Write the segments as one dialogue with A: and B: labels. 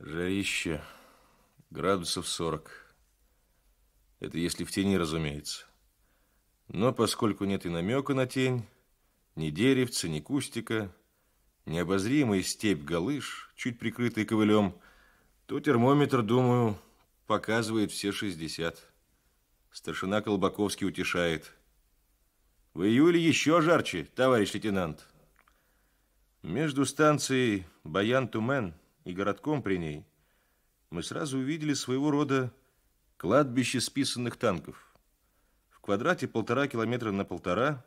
A: Жарище градусов 40. Это если в тени, разумеется. Но поскольку нет и намека на тень, ни деревца, ни кустика, необозримая степь галыш, чуть прикрытый ковылем, то термометр, думаю, показывает все 60. Старшина Колбаковский утешает. В июле еще жарче, товарищ лейтенант. Между станцией Баян-Тумен – и городком при ней, мы сразу увидели своего рода кладбище списанных танков. В квадрате полтора километра на полтора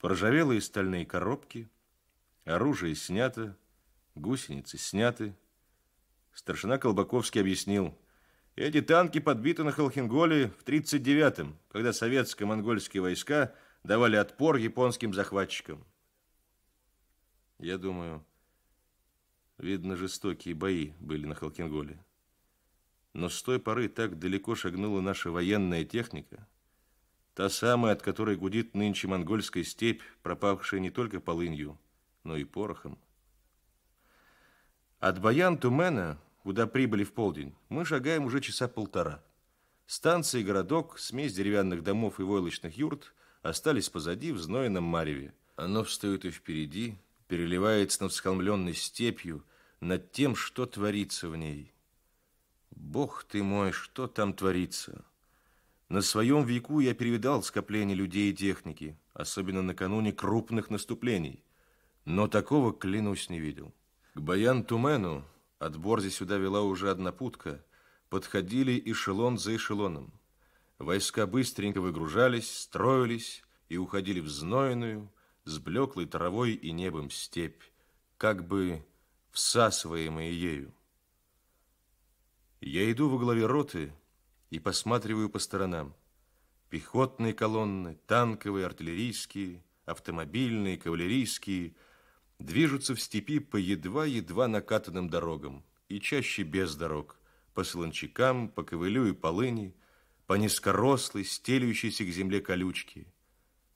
A: поржавелые стальные коробки, оружие снято, гусеницы сняты. Старшина Колбаковский объяснил, эти танки подбиты на Холхенголе в 1939-м, когда советско-монгольские войска давали отпор японским захватчикам. Я думаю, Видно, жестокие бои были на Халкинголе. Но с той поры так далеко шагнула наша военная техника, та самая, от которой гудит нынче монгольская степь, пропавшая не только полынью, но и порохом. От Баян-Тумена, куда прибыли в полдень, мы шагаем уже часа полтора. Станция и городок, смесь деревянных домов и войлочных юрт остались позади в знойном мареве. Оно встает и впереди, переливается над всколмленной степью, над тем, что творится в ней. Бог ты мой, что там творится? На своем веку я перевидал скопление людей и техники, особенно накануне крупных наступлений, но такого, клянусь, не видел. К Баян-Тумену, от Борзи сюда вела уже одна путка, подходили эшелон за эшелоном. Войска быстренько выгружались, строились и уходили в знойную, с блеклой травой и небом степь, как бы всасываемые ею. Я иду во главе роты и посматриваю по сторонам. Пехотные колонны, танковые, артиллерийские, автомобильные, кавалерийские движутся в степи по едва-едва накатанным дорогам и чаще без дорог, по солончакам, по ковылю и полыни, по низкорослой, стелющейся к земле колючке.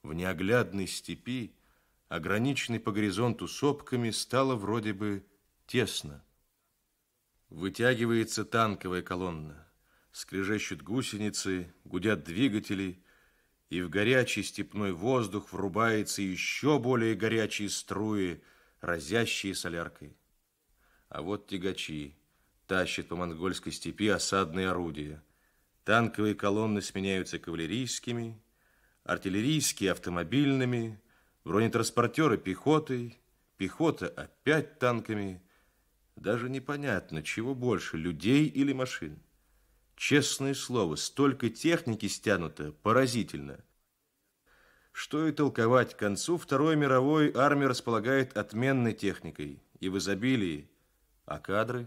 A: В неоглядной степи, ограниченной по горизонту сопками, стало вроде бы тесно. Вытягивается танковая колонна, скрежещут гусеницы, гудят двигатели, и в горячий степной воздух врубается еще более горячие струи, разящие соляркой. А вот тягачи тащат по монгольской степи осадные орудия. Танковые колонны сменяются кавалерийскими, артиллерийские автомобильными, бронетранспортеры пехотой, пехота опять танками – даже непонятно, чего больше, людей или машин. Честное слово, столько техники стянуто, поразительно. Что и толковать, к концу Второй мировой армия располагает отменной техникой и в изобилии. А кадры?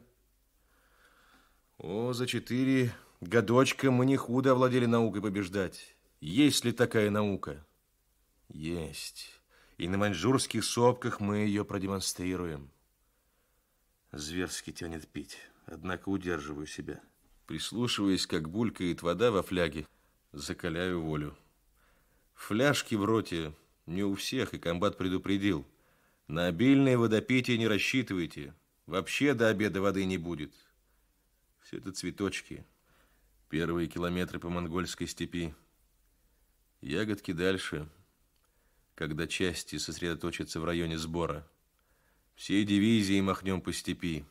A: О, за четыре годочка мы не худо овладели наукой побеждать. Есть ли такая наука? Есть. И на маньчжурских сопках мы ее продемонстрируем. Зверски тянет пить, однако удерживаю себя. Прислушиваясь, как булькает вода во фляге, закаляю волю. Фляжки в роте не у всех, и комбат предупредил. На обильное водопитие не рассчитывайте. Вообще до обеда воды не будет. Все это цветочки. Первые километры по монгольской степи. Ягодки дальше, когда части сосредоточатся в районе сбора – Всей дивизией махнем по степи.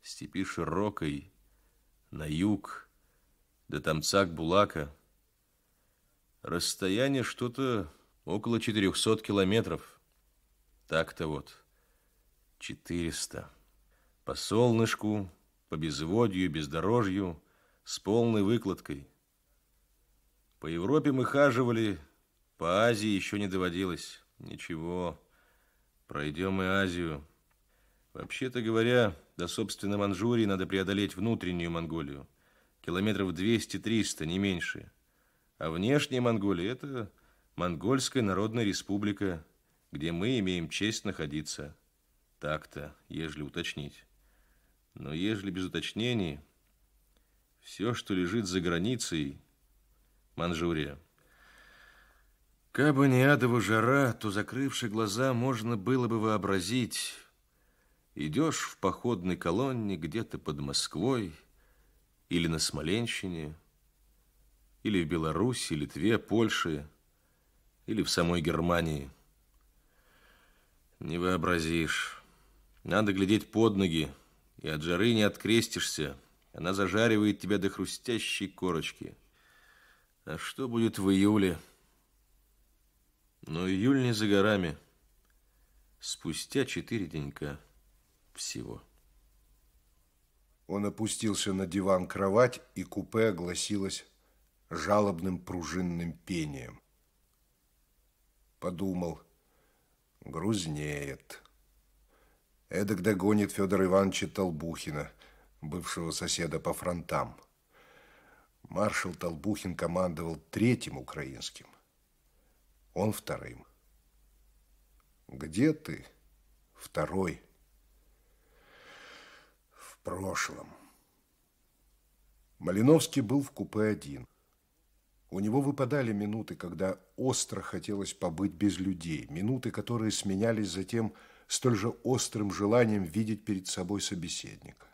A: Степи широкой, на юг, до Тамцак-Булака. Расстояние что-то около 400 километров. Так-то вот, 400. По солнышку, по безводью, бездорожью, с полной выкладкой. По Европе мы хаживали, по Азии еще не доводилось. Ничего, пройдем и Азию. Вообще-то говоря, до собственной Манчжурии надо преодолеть внутреннюю Монголию. Километров 200-300, не меньше. А внешняя Монголия – это Монгольская Народная Республика, где мы имеем честь находиться. Так-то, ежели уточнить. Но ежели без уточнений, все, что лежит за границей – Манчжурия – Кабы не адова жара, то, закрывши глаза, можно было бы вообразить, Идешь в походной колонне где-то под Москвой или на Смоленщине, или в Беларуси, Литве, Польше, или в самой Германии. Не вообразишь. Надо глядеть под ноги, и от жары не открестишься. Она зажаривает тебя до хрустящей корочки. А что будет в июле? Но ну, июль не за горами.
B: Спустя четыре денька всего. Он опустился на диван-кровать, и купе огласилось жалобным пружинным пением. Подумал, грузнеет. Эдак догонит Федор Ивановича Толбухина, бывшего соседа по фронтам. Маршал Толбухин командовал третьим украинским, он вторым. Где ты, второй? прошлом. Малиновский был в купе один. У него выпадали минуты, когда остро хотелось побыть без людей, минуты, которые сменялись затем столь же острым желанием видеть перед собой собеседника.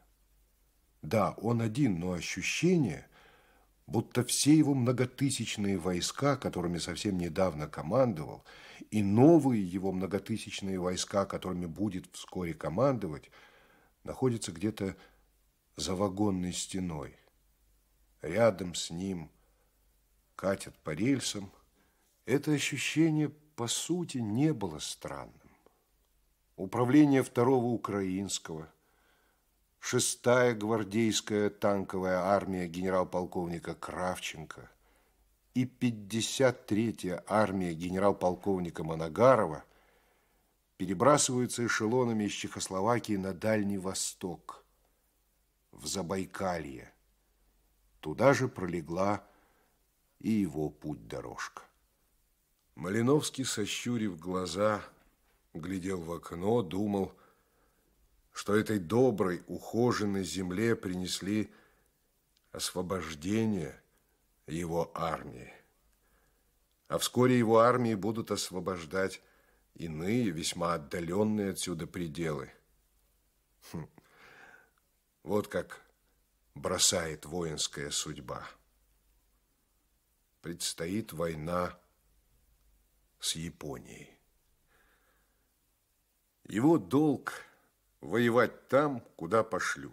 B: Да, он один, но ощущение, будто все его многотысячные войска, которыми совсем недавно командовал, и новые его многотысячные войска, которыми будет вскоре командовать – находится где-то за вагонной стеной. Рядом с ним катят по рельсам. Это ощущение, по сути, не было странным. Управление второго украинского, шестая гвардейская танковая армия генерал-полковника Кравченко – и 53-я армия генерал-полковника Манагарова – перебрасываются эшелонами из Чехословакии на Дальний Восток, в Забайкалье. Туда же пролегла и его путь-дорожка. Малиновский, сощурив глаза, глядел в окно, думал, что этой доброй, ухоженной земле принесли освобождение его армии. А вскоре его армии будут освобождать иные, весьма отдаленные отсюда пределы. Хм. Вот как бросает воинская судьба. Предстоит война с Японией. Его долг – воевать там, куда пошлют.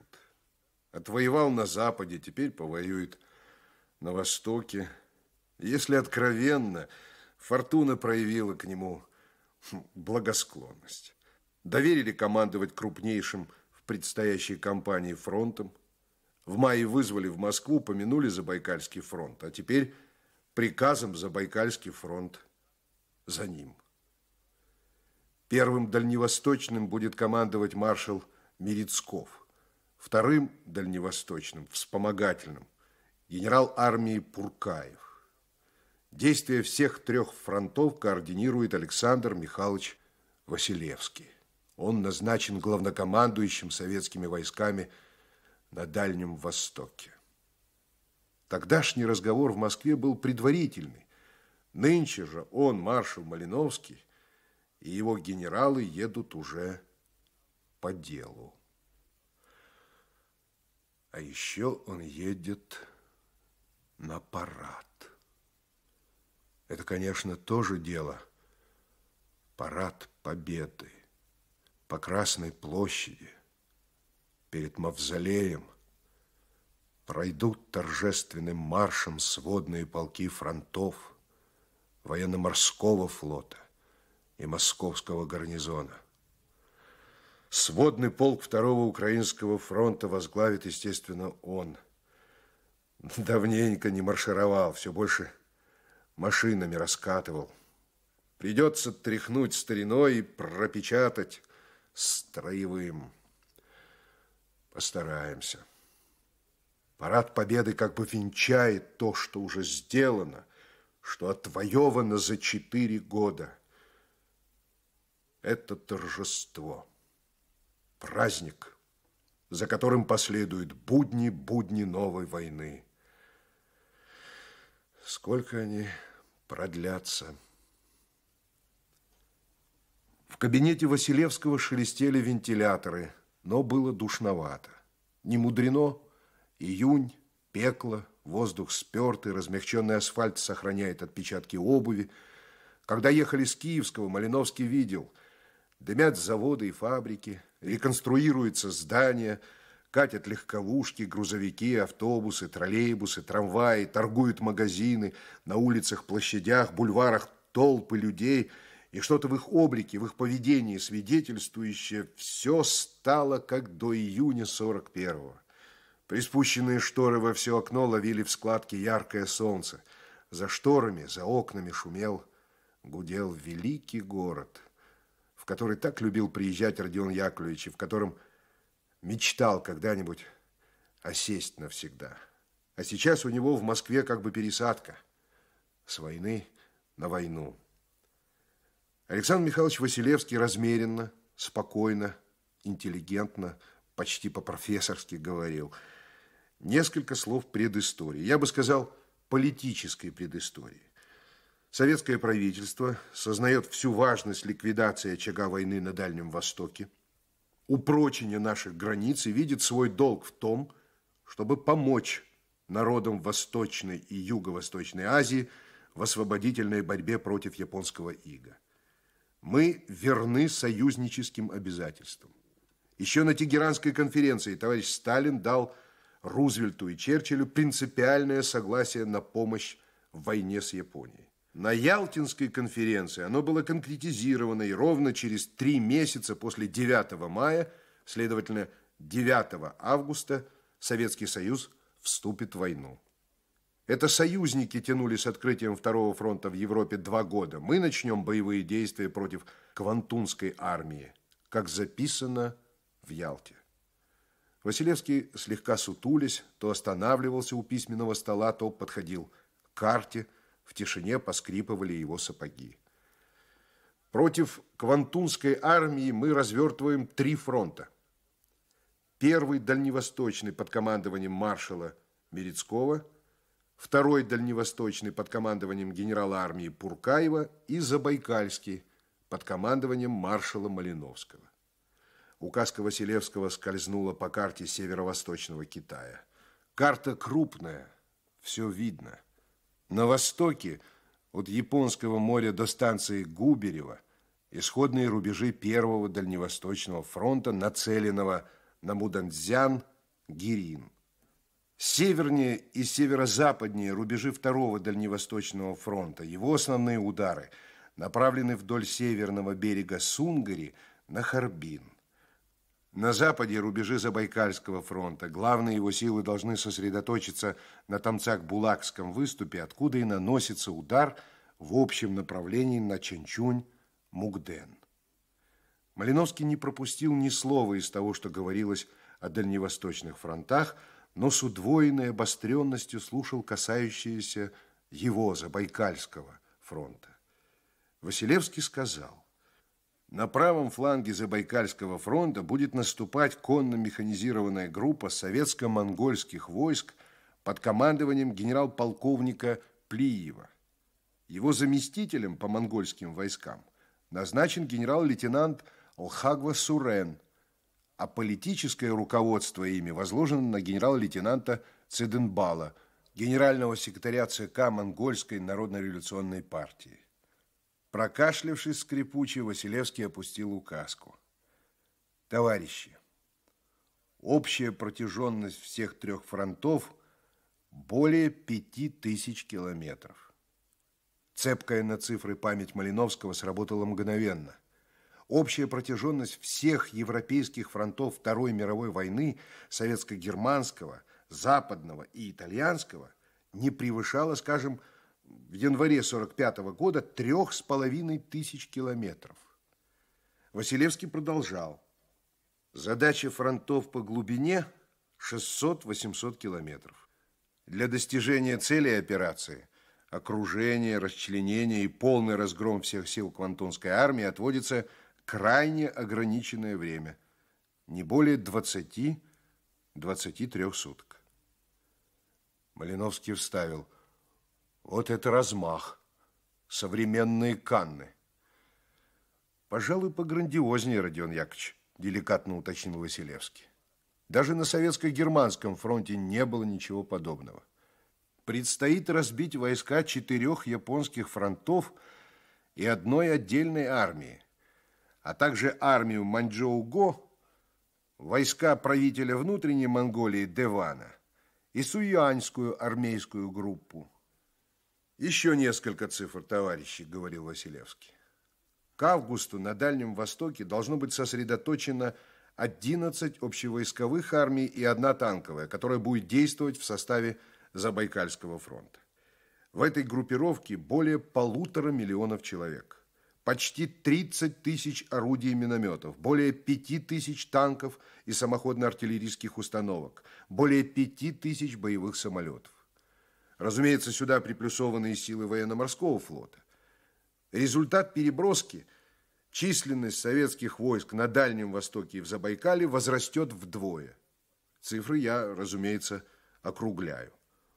B: Отвоевал на Западе, теперь повоюет на Востоке. Если откровенно, фортуна проявила к нему – Хм, благосклонность. Доверили командовать крупнейшим в предстоящей кампании фронтом. В мае вызвали в Москву, помянули Забайкальский фронт, а теперь приказом Забайкальский фронт за ним. Первым дальневосточным будет командовать маршал Мерецков, вторым дальневосточным, вспомогательным, генерал армии Пуркаев. Действия всех трех фронтов координирует Александр Михайлович Василевский. Он назначен главнокомандующим советскими войсками на Дальнем Востоке. Тогдашний разговор в Москве был предварительный. Нынче же он, маршал Малиновский, и его генералы едут уже по делу. А еще он едет на парад. Это, конечно, тоже дело. Парад Победы по Красной площади перед Мавзолеем пройдут торжественным маршем сводные полки фронтов военно-морского флота и московского гарнизона. Сводный полк второго Украинского фронта возглавит, естественно, он. Давненько не маршировал, все больше машинами раскатывал. Придется тряхнуть стариной и пропечатать строевым. Постараемся. Парад Победы как бы венчает то, что уже сделано, что отвоевано за четыре года. Это торжество, праздник, за которым последуют будни, будни новой войны. Сколько они продлятся? В кабинете Василевского шелестели вентиляторы, но было душновато. Не мудрено, июнь, пекло, воздух спертый, размягченный асфальт сохраняет отпечатки обуви. Когда ехали с Киевского, Малиновский видел, дымят заводы и фабрики, реконструируются здания – Катят легковушки, грузовики, автобусы, троллейбусы, трамваи, торгуют магазины, на улицах, площадях, бульварах толпы людей, и что-то в их облике, в их поведении свидетельствующее, все стало как до июня 41-го. Приспущенные шторы во все окно ловили в складке яркое солнце. За шторами, за окнами шумел, гудел великий город, в который так любил приезжать Родион Яковлевич, и в котором – мечтал когда-нибудь осесть навсегда. А сейчас у него в Москве как бы пересадка с войны на войну. Александр Михайлович Василевский размеренно, спокойно, интеллигентно, почти по-профессорски говорил. Несколько слов предыстории. Я бы сказал, политической предыстории. Советское правительство сознает всю важность ликвидации очага войны на Дальнем Востоке – упрочения наших границ и видит свой долг в том, чтобы помочь народам Восточной и Юго-Восточной Азии в освободительной борьбе против японского ига. Мы верны союзническим обязательствам. Еще на Тегеранской конференции товарищ Сталин дал Рузвельту и Черчиллю принципиальное согласие на помощь в войне с Японией. На Ялтинской конференции оно было конкретизировано и ровно через три месяца после 9 мая, следовательно, 9 августа, Советский Союз вступит в войну. Это союзники тянули с открытием Второго фронта в Европе два года. Мы начнем боевые действия против Квантунской армии, как записано в Ялте. Василевский, слегка сутулись, то останавливался у письменного стола, то подходил к карте – в тишине поскрипывали его сапоги. Против Квантунской армии мы развертываем три фронта. Первый – дальневосточный под командованием маршала Мерецкого, второй – дальневосточный под командованием генерала армии Пуркаева и Забайкальский под командованием маршала Малиновского. Указка Василевского скользнула по карте северо-восточного Китая. Карта крупная, все видно – на востоке от Японского моря до станции Губерева исходные рубежи Первого Дальневосточного фронта, нацеленного на Муданзян, Гирин. Севернее и северо-западнее рубежи Второго Дальневосточного фронта, его основные удары направлены вдоль северного берега Сунгари на Харбин. На западе рубежи Забайкальского фронта. Главные его силы должны сосредоточиться на Тамцак-Булакском выступе, откуда и наносится удар в общем направлении на ченчунь Мугден. Малиновский не пропустил ни слова из того, что говорилось о дальневосточных фронтах, но с удвоенной обостренностью слушал касающиеся его, Забайкальского, фронта. Василевский сказал, на правом фланге Забайкальского фронта будет наступать конно-механизированная группа советско-монгольских войск под командованием генерал-полковника Плиева. Его заместителем по монгольским войскам назначен генерал-лейтенант Лхагва Сурен, а политическое руководство ими возложено на генерал-лейтенанта Цеденбала, генерального секретаря ЦК Монгольской народно-революционной партии. Прокашлявшись скрипуче, Василевский опустил указку. Товарищи, общая протяженность всех трех фронтов более пяти тысяч километров. Цепкая на цифры память Малиновского сработала мгновенно. Общая протяженность всех европейских фронтов Второй мировой войны, советско-германского, западного и итальянского, не превышала, скажем, в январе 45 -го года трех с половиной тысяч километров. Василевский продолжал. Задача фронтов по глубине 600-800 километров. Для достижения цели операции – окружение, расчленение и полный разгром всех сил Квантонской армии – отводится крайне ограниченное время – не более 20-23 суток. Малиновский вставил – вот это размах. Современные канны. Пожалуй, пограндиознее, Родион Яковлевич, деликатно уточнил Василевский. Даже на советско-германском фронте не было ничего подобного. Предстоит разбить войска четырех японских фронтов и одной отдельной армии, а также армию Маньчжоу-Го, войска правителя внутренней Монголии Девана и Суянскую армейскую группу. Еще несколько цифр, товарищи, говорил Василевский. К августу на Дальнем Востоке должно быть сосредоточено 11 общевойсковых армий и одна танковая, которая будет действовать в составе Забайкальского фронта. В этой группировке более полутора миллионов человек, почти 30 тысяч орудий и минометов, более 5 тысяч танков и самоходно-артиллерийских установок, более 5 тысяч боевых самолетов. Разумеется, сюда приплюсованные силы военно-морского флота. Результат переброски – численность советских войск на Дальнем Востоке и в Забайкале возрастет вдвое. Цифры я, разумеется, округляю.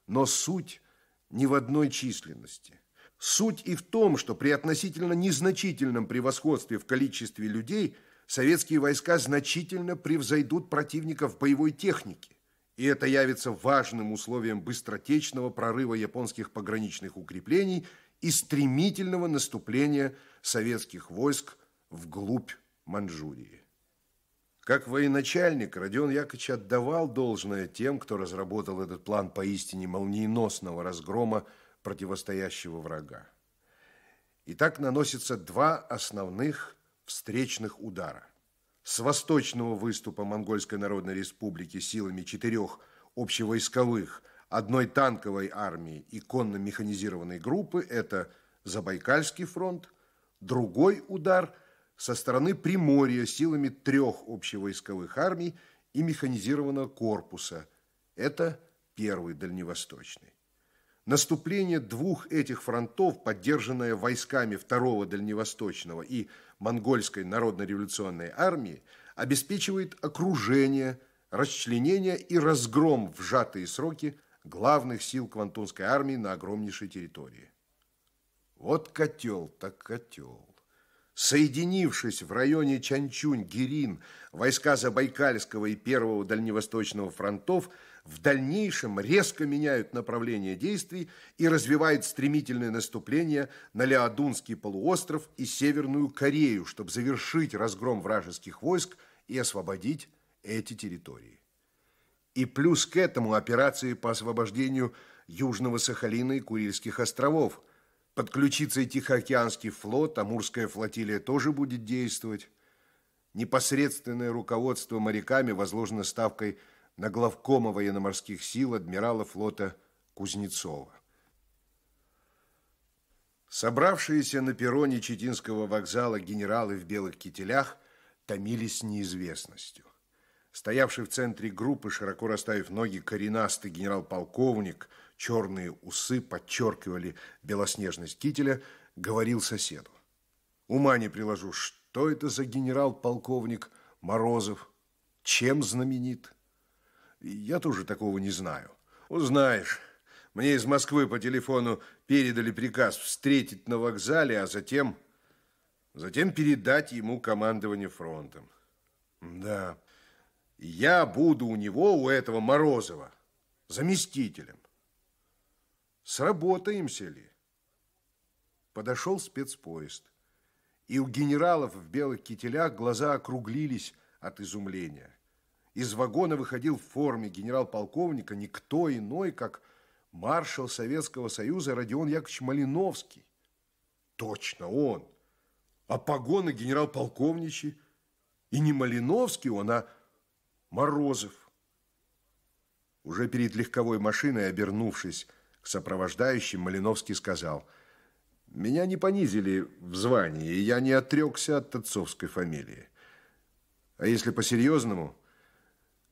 B: Но суть не в одной численности. Суть и в том, что при относительно незначительном превосходстве в количестве людей советские войска значительно превзойдут противника в боевой технике и это явится важным условием быстротечного прорыва японских пограничных укреплений и стремительного наступления советских войск вглубь Манчжурии. Как военачальник Родион Яковлевич отдавал должное тем, кто разработал этот план поистине молниеносного разгрома противостоящего врага. И так наносятся два основных встречных удара – с восточного выступа Монгольской Народной Республики силами четырех общевойсковых, одной танковой армии и конно-механизированной группы – это Забайкальский фронт, другой удар – со стороны Приморья силами трех общевойсковых армий и механизированного корпуса – это первый дальневосточный. Наступление двух этих фронтов, поддержанное войсками второго Дальневосточного и Монгольской народно-революционной армии, обеспечивает окружение, расчленение и разгром в сжатые сроки главных сил Квантунской армии на огромнейшей территории. Вот котел так котел. Соединившись в районе Чанчунь-Гирин, войска Забайкальского и Первого Дальневосточного фронтов – в дальнейшем резко меняют направление действий и развивают стремительное наступление на Леодунский полуостров и Северную Корею, чтобы завершить разгром вражеских войск и освободить эти территории. И плюс к этому операции по освобождению Южного Сахалина и Курильских островов. Подключится и Тихоокеанский флот, а Амурская флотилия тоже будет действовать. Непосредственное руководство моряками возложено ставкой «Самбург» на главкома военно-морских сил адмирала флота Кузнецова. Собравшиеся на перроне Читинского вокзала генералы в белых кителях томились неизвестностью. Стоявший в центре группы, широко расставив ноги, коренастый генерал-полковник, черные усы подчеркивали белоснежность кителя, говорил соседу. Ума не приложу, что это за генерал-полковник Морозов, чем знаменит? Я тоже такого не знаю. Узнаешь. Мне из Москвы по телефону передали приказ встретить на вокзале, а затем... Затем передать ему командование фронтом. Да. Я буду у него, у этого Морозова, заместителем. Сработаемся ли? Подошел спецпоезд. И у генералов в белых кителях глаза округлились от изумления. Из вагона выходил в форме генерал-полковника никто иной, как маршал Советского Союза Родион Яковлевич Малиновский. Точно он. А погоны генерал-полковничий. И не Малиновский он, а Морозов. Уже перед легковой машиной, обернувшись к сопровождающим, Малиновский сказал, «Меня не понизили в звании, и я не отрекся от отцовской фамилии. А если по-серьезному...»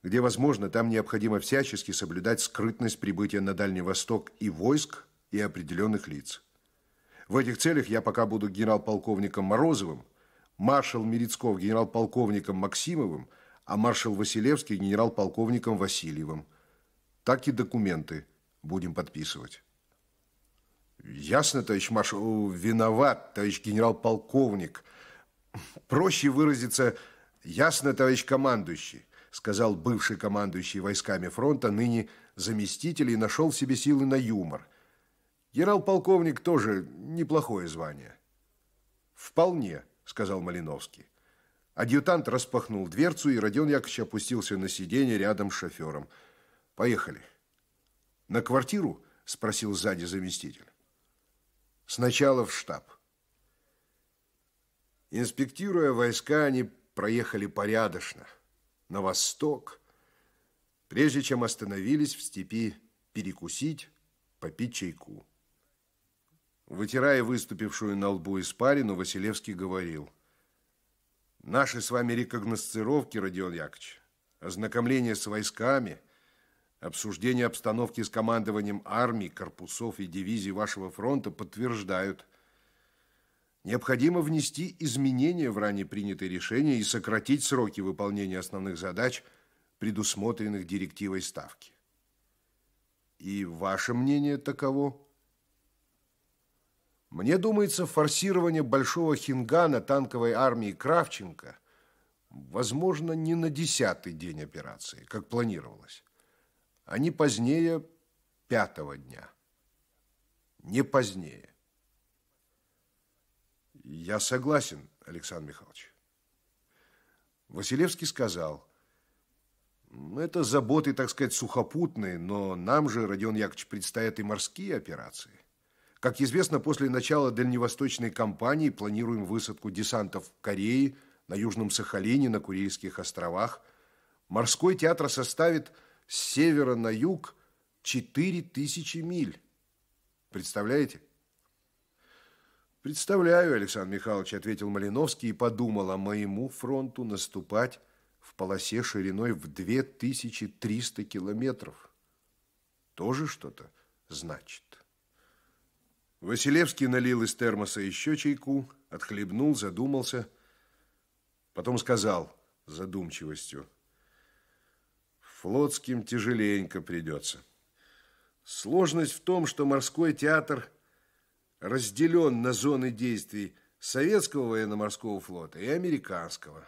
B: Где возможно, там необходимо всячески соблюдать скрытность прибытия на Дальний Восток и войск, и определенных лиц. В этих целях я пока буду генерал-полковником Морозовым, маршал Мерецков генерал-полковником Максимовым, а маршал Василевский генерал-полковником Васильевым. Так и документы будем подписывать. Ясно, товарищ маршал, виноват, товарищ генерал-полковник. Проще выразиться, ясно, товарищ командующий сказал бывший командующий войсками фронта, ныне заместитель, и нашел в себе силы на юмор. Генерал-полковник тоже неплохое звание. «Вполне», – сказал Малиновский. Адъютант распахнул дверцу, и Родион Яковлевич опустился на сиденье рядом с шофером. «Поехали». «На квартиру?» – спросил сзади заместитель. «Сначала в штаб». Инспектируя войска, они проехали порядочно – на восток, прежде чем остановились в степи перекусить, попить чайку. Вытирая выступившую на лбу испарину, Василевский говорил, «Наши с вами рекогносцировки, Родион Яковлевич, ознакомление с войсками, обсуждение обстановки с командованием армий, корпусов и дивизий вашего фронта подтверждают – Необходимо внести изменения в ранее принятые решения и сократить сроки выполнения основных задач, предусмотренных директивой Ставки. И ваше мнение таково? Мне думается, форсирование Большого Хингана танковой армии Кравченко возможно не на десятый день операции, как планировалось, а не позднее пятого дня. Не позднее. Я согласен, Александр Михайлович. Василевский сказал, это заботы, так сказать, сухопутные, но нам же, Родион Яковлевич, предстоят и морские операции. Как известно, после начала дальневосточной кампании планируем высадку десантов в Корее, на Южном Сахалине, на Курильских островах. Морской театр составит с севера на юг 4000 миль. Представляете? Представляю, Александр Михайлович, ответил Малиновский и подумал, а моему фронту наступать в полосе шириной в 2300 километров. Тоже что-то значит. Василевский налил из термоса еще чайку, отхлебнул, задумался, потом сказал задумчивостью, «Флотским тяжеленько придется. Сложность в том, что морской театр – разделен на зоны действий советского военно-морского флота и американского.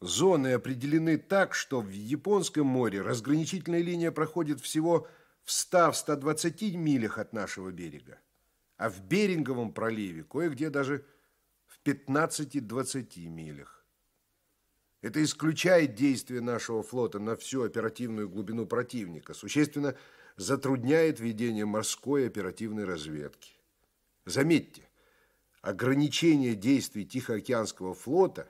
B: Зоны определены так, что в Японском море разграничительная линия проходит всего в 100-120 милях от нашего берега, а в Беринговом проливе кое-где даже в 15-20 милях. Это исключает действие нашего флота на всю оперативную глубину противника, существенно затрудняет ведение морской оперативной разведки. Заметьте, ограничение действий Тихоокеанского флота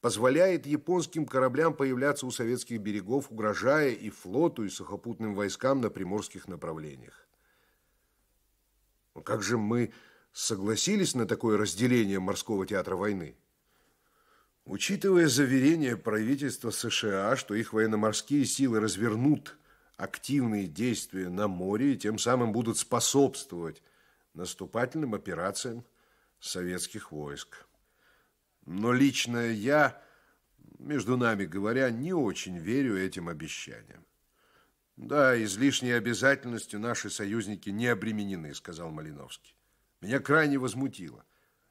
B: позволяет японским кораблям появляться у советских берегов, угрожая и флоту, и сухопутным войскам на приморских направлениях. Но ну, как же мы согласились на такое разделение морского театра войны? Учитывая заверение правительства США, что их военно-морские силы развернут активные действия на море и тем самым будут способствовать наступательным операциям советских войск. Но лично я, между нами говоря, не очень верю этим обещаниям. Да, излишней обязательностью наши союзники не обременены, сказал Малиновский. Меня крайне возмутило.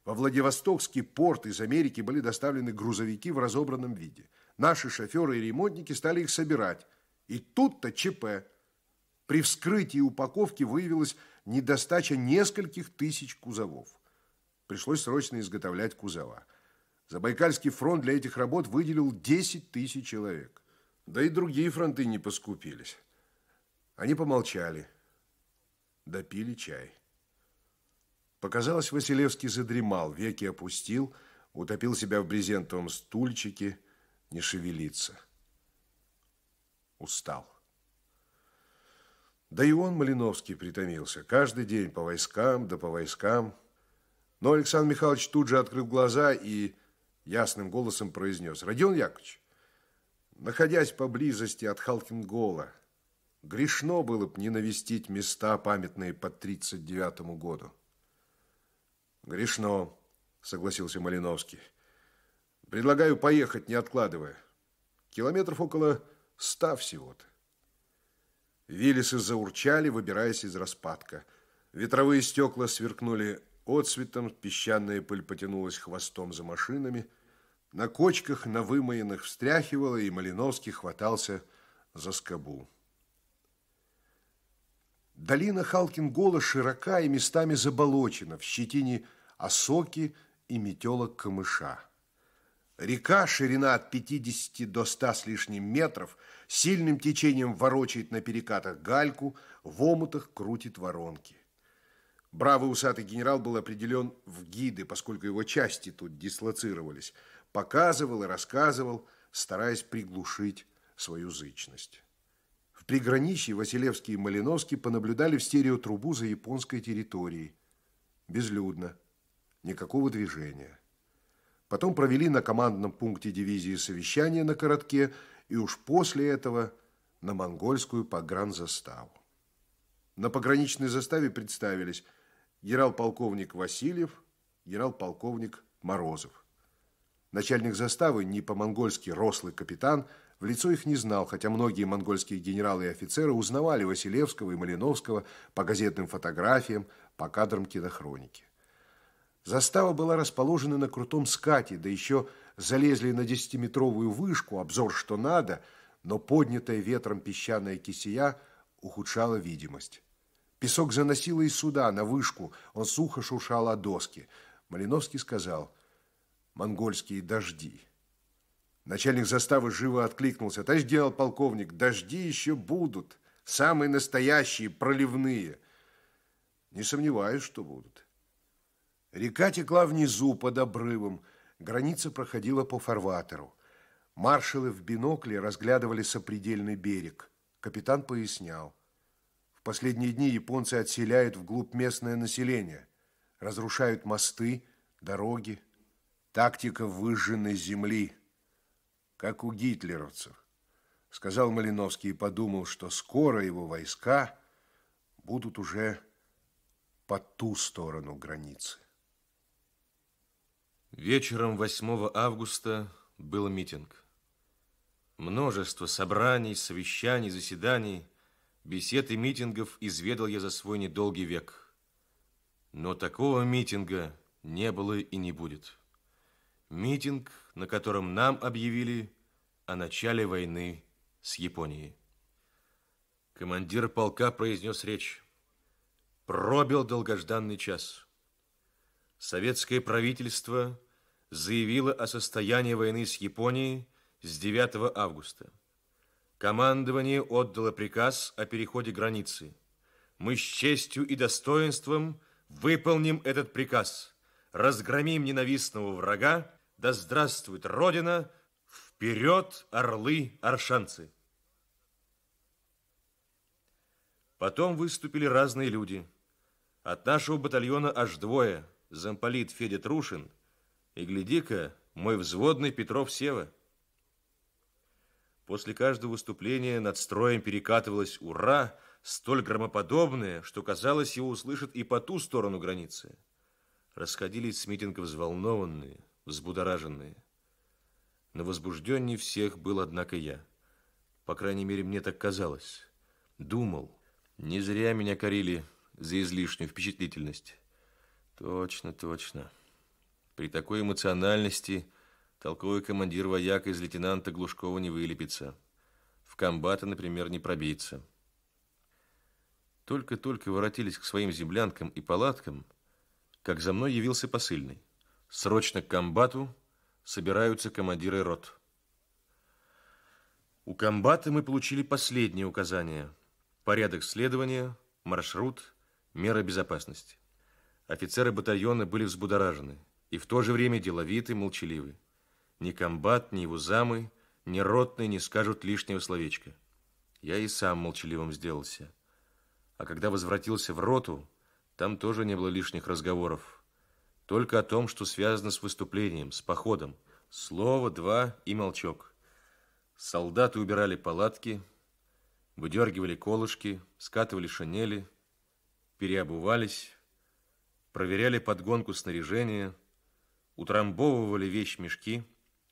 B: Во Владивостокский порт из Америки были доставлены грузовики в разобранном виде. Наши шоферы и ремонтники стали их собирать. И тут-то ЧП. При вскрытии упаковки выявилось недостача нескольких тысяч кузовов. Пришлось срочно изготовлять кузова. Забайкальский фронт для этих работ выделил 10 тысяч человек. Да и другие фронты не поскупились. Они помолчали, допили чай. Показалось, Василевский задремал, веки опустил, утопил себя в брезентовом стульчике, не шевелится. Устал. Да и он, Малиновский, притомился. Каждый день по войскам, да по войскам. Но Александр Михайлович тут же открыл глаза и ясным голосом произнес. Родион Яковлевич, находясь поблизости от Халкингола, грешно было бы не навестить места, памятные по 39 году. Грешно, согласился Малиновский. Предлагаю поехать, не откладывая. Километров около ста всего-то. Виллисы заурчали, выбираясь из распадка. Ветровые стекла сверкнули отсветом, песчаная пыль потянулась хвостом за машинами. На кочках, на вымоенных встряхивало, и Малиновский хватался за скобу. Долина Халкингола широка и местами заболочена, в щетине осоки и метелок камыша. Река, ширина от 50 до 100 с лишним метров – сильным течением ворочает на перекатах гальку, в омутах крутит воронки. Бравый усатый генерал был определен в гиды, поскольку его части тут дислоцировались. Показывал и рассказывал, стараясь приглушить свою зычность. В приграничье Василевский и Малиновский понаблюдали в стереотрубу за японской территорией. Безлюдно. Никакого движения. Потом провели на командном пункте дивизии совещание на коротке и уж после этого на монгольскую погранзаставу. На пограничной заставе представились генерал-полковник Васильев, генерал-полковник Морозов. Начальник заставы, не по-монгольски рослый капитан, в лицо их не знал, хотя многие монгольские генералы и офицеры узнавали Василевского и Малиновского по газетным фотографиям, по кадрам кинохроники. Застава была расположена на крутом скате, да еще залезли на десятиметровую вышку, обзор что надо, но поднятая ветром песчаная кисия ухудшала видимость. Песок заносило из суда на вышку, он сухо шуршал о доски. Малиновский сказал «Монгольские дожди». Начальник заставы живо откликнулся. «Товарищ генерал-полковник, дожди еще будут, самые настоящие, проливные». «Не сомневаюсь, что будут». Река текла внизу, под обрывом. Граница проходила по фарватеру. Маршалы в бинокле разглядывали сопредельный берег. Капитан пояснял. В последние дни японцы отселяют вглубь местное население. Разрушают мосты, дороги. Тактика выжженной земли. Как у гитлеровцев. Сказал Малиновский и подумал, что скоро его войска будут уже по ту сторону границы.
A: Вечером 8 августа был митинг. Множество собраний, совещаний, заседаний, бесед и митингов изведал я за свой недолгий век. Но такого митинга не было и не будет. Митинг, на котором нам объявили о начале войны с Японией. Командир полка произнес речь. Пробил долгожданный час. Советское правительство заявило о состоянии войны с Японией с 9 августа. Командование отдало приказ о переходе границы. Мы с честью и достоинством выполним этот приказ. Разгромим ненавистного врага. Да здравствует Родина! Вперед, орлы Аршанцы! Потом выступили разные люди. От нашего батальона аж двое – замполит Федя Трушин и, гляди-ка, мой взводный Петров Сева. После каждого выступления над строем перекатывалось «Ура!», столь громоподобное, что, казалось, его услышат и по ту сторону границы. Расходились с митинга взволнованные, взбудораженные. Но возбужденней всех был, однако, я. По крайней мере, мне так казалось. Думал, не зря меня корили за излишнюю впечатлительность. Точно, точно. При такой эмоциональности толковый командир вояка из лейтенанта Глушкова не вылепится. В комбата, например, не пробиться. Только-только воротились к своим землянкам и палаткам, как за мной явился посыльный. Срочно к комбату собираются командиры рот. У комбата мы получили последние указания. Порядок следования, маршрут, меры безопасности. Офицеры батальона были взбудоражены и в то же время деловиты, молчаливы. Ни комбат, ни его замы, ни ротные не скажут лишнего словечка. Я и сам молчаливым сделался. А когда возвратился в роту, там тоже не было лишних разговоров. Только о том, что связано с выступлением, с походом. Слово, два и молчок. Солдаты убирали палатки, выдергивали колышки, скатывали шинели, переобувались, проверяли подгонку снаряжения, утрамбовывали вещь, мешки,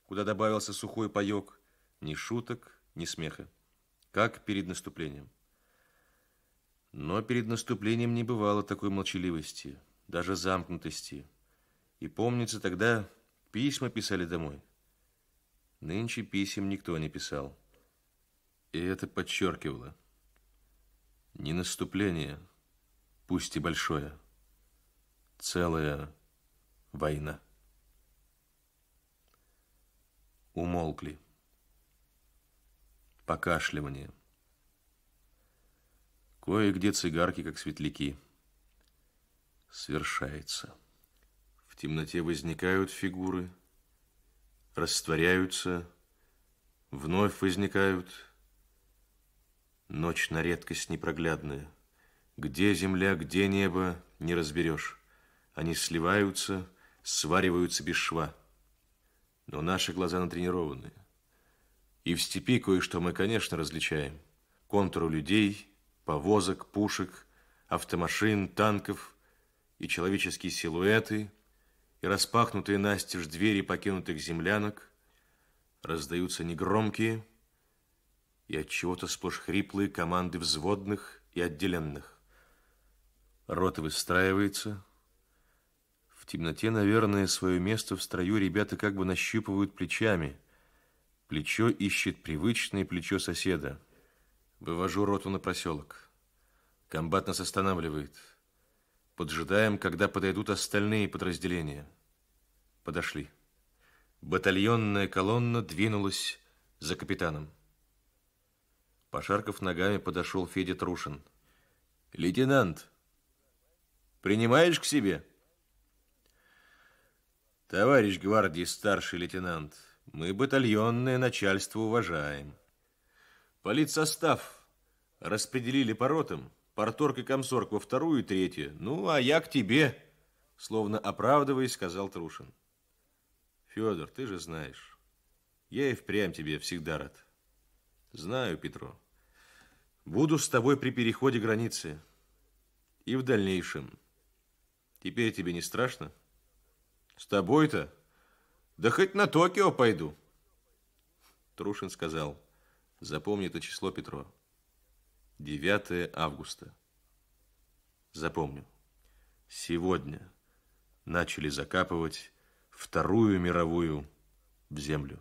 A: куда добавился сухой паёк, ни шуток, ни смеха, как перед наступлением. Но перед наступлением не бывало такой молчаливости, даже замкнутости. И помнится, тогда письма писали домой. Нынче писем никто не писал. И это подчеркивало. Не наступление, пусть и большое, целая война. Умолкли. Покашливание. Кое-где цигарки, как светляки. Свершается. В темноте возникают фигуры, растворяются, вновь возникают. Ночь на редкость непроглядная. Где земля, где небо, не разберешь. Они сливаются, свариваются без шва. Но наши глаза натренированы. И в степи кое-что мы, конечно, различаем. Контуру людей, повозок, пушек, автомашин, танков и человеческие силуэты, и распахнутые настежь двери покинутых землянок раздаются негромкие и от чего-то сплошь хриплые команды взводных и отделенных. Рота выстраивается, в темноте, наверное, свое место в строю ребята как бы нащупывают плечами. Плечо ищет привычное плечо соседа. Вывожу роту на проселок. Комбат нас останавливает. Поджидаем, когда подойдут остальные подразделения. Подошли. Батальонная колонна двинулась за капитаном. Пошарков ногами подошел Федя Трушин. «Лейтенант, принимаешь к себе?» Товарищ гвардии старший лейтенант, мы батальонное начальство уважаем. Политсостав распределили по ротам, порторг и комсорг во вторую и третью. Ну, а я к тебе, словно оправдываясь, сказал Трушин. Федор, ты же знаешь, я и впрямь тебе всегда рад. Знаю, Петро. Буду с тобой при переходе границы и в дальнейшем. Теперь тебе не страшно? С тобой-то? Да хоть на Токио пойду. Трушин сказал, запомни это число, Петро. 9 августа. Запомню. Сегодня начали закапывать Вторую мировую в землю,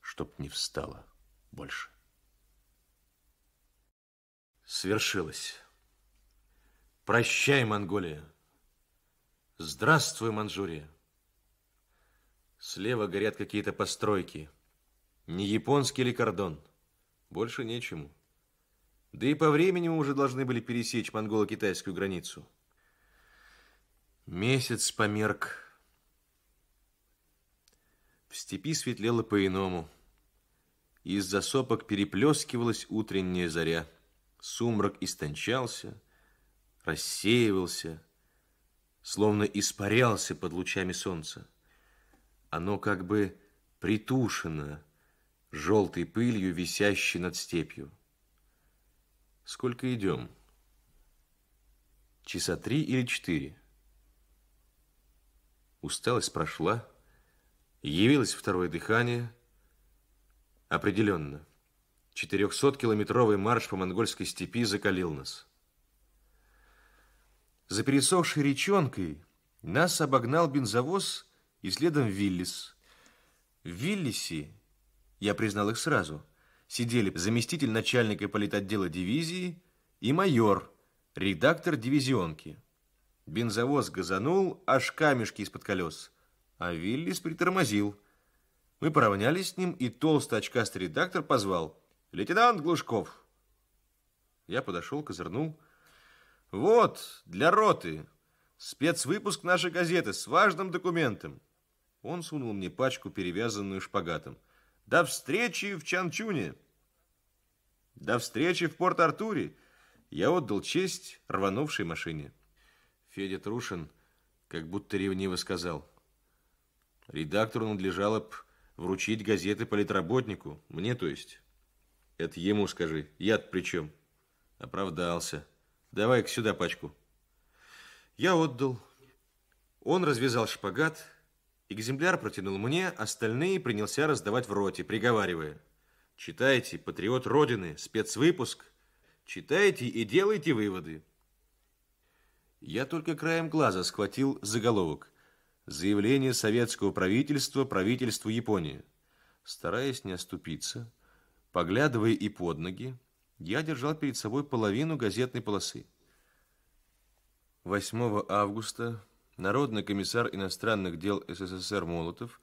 A: чтоб не встала больше. Свершилось. Прощай, Монголия. Здравствуй, Манчжурия. Слева горят какие-то постройки. Не японский ли кордон? Больше нечему. Да и по времени мы уже должны были пересечь монголо-китайскую границу. Месяц померк. В степи светлело по-иному. Из-за сопок переплескивалась утренняя заря. Сумрак истончался, рассеивался, словно испарялся под лучами солнца. Оно как бы притушено желтой пылью, висящей над степью. Сколько идем? Часа три или четыре? Усталость прошла, явилось второе дыхание. Определенно, 400-километровый марш по монгольской степи закалил нас. За пересохшей речонкой нас обогнал бензовоз и следом Виллис. В Виллисе, я признал их сразу, сидели заместитель начальника политотдела дивизии и майор, редактор дивизионки. Бензовоз газанул, аж камешки из-под колес, а Виллис притормозил. Мы поравнялись с ним, и толстый очкастый редактор позвал «Лейтенант Глушков!» Я подошел, козырнул. «Вот, для роты, спецвыпуск нашей газеты с важным документом. Он сунул мне пачку, перевязанную шпагатом. «До встречи в Чанчуне!» «До встречи в Порт-Артуре!» Я отдал честь рванувшей машине. Федя Трушин как будто ревниво сказал. Редактору надлежало б вручить газеты политработнику, мне то есть. Это ему скажи, я-то при чем? Оправдался. Давай-ка сюда пачку. Я отдал. Он развязал шпагат, Экземпляр протянул мне, остальные принялся раздавать в роте, приговаривая. «Читайте, патриот Родины, спецвыпуск. Читайте и делайте выводы». Я только краем глаза схватил заголовок. «Заявление советского правительства правительству Японии». Стараясь не оступиться, поглядывая и под ноги, я держал перед собой половину газетной полосы. 8 августа Народный комиссар иностранных дел СССР Молотов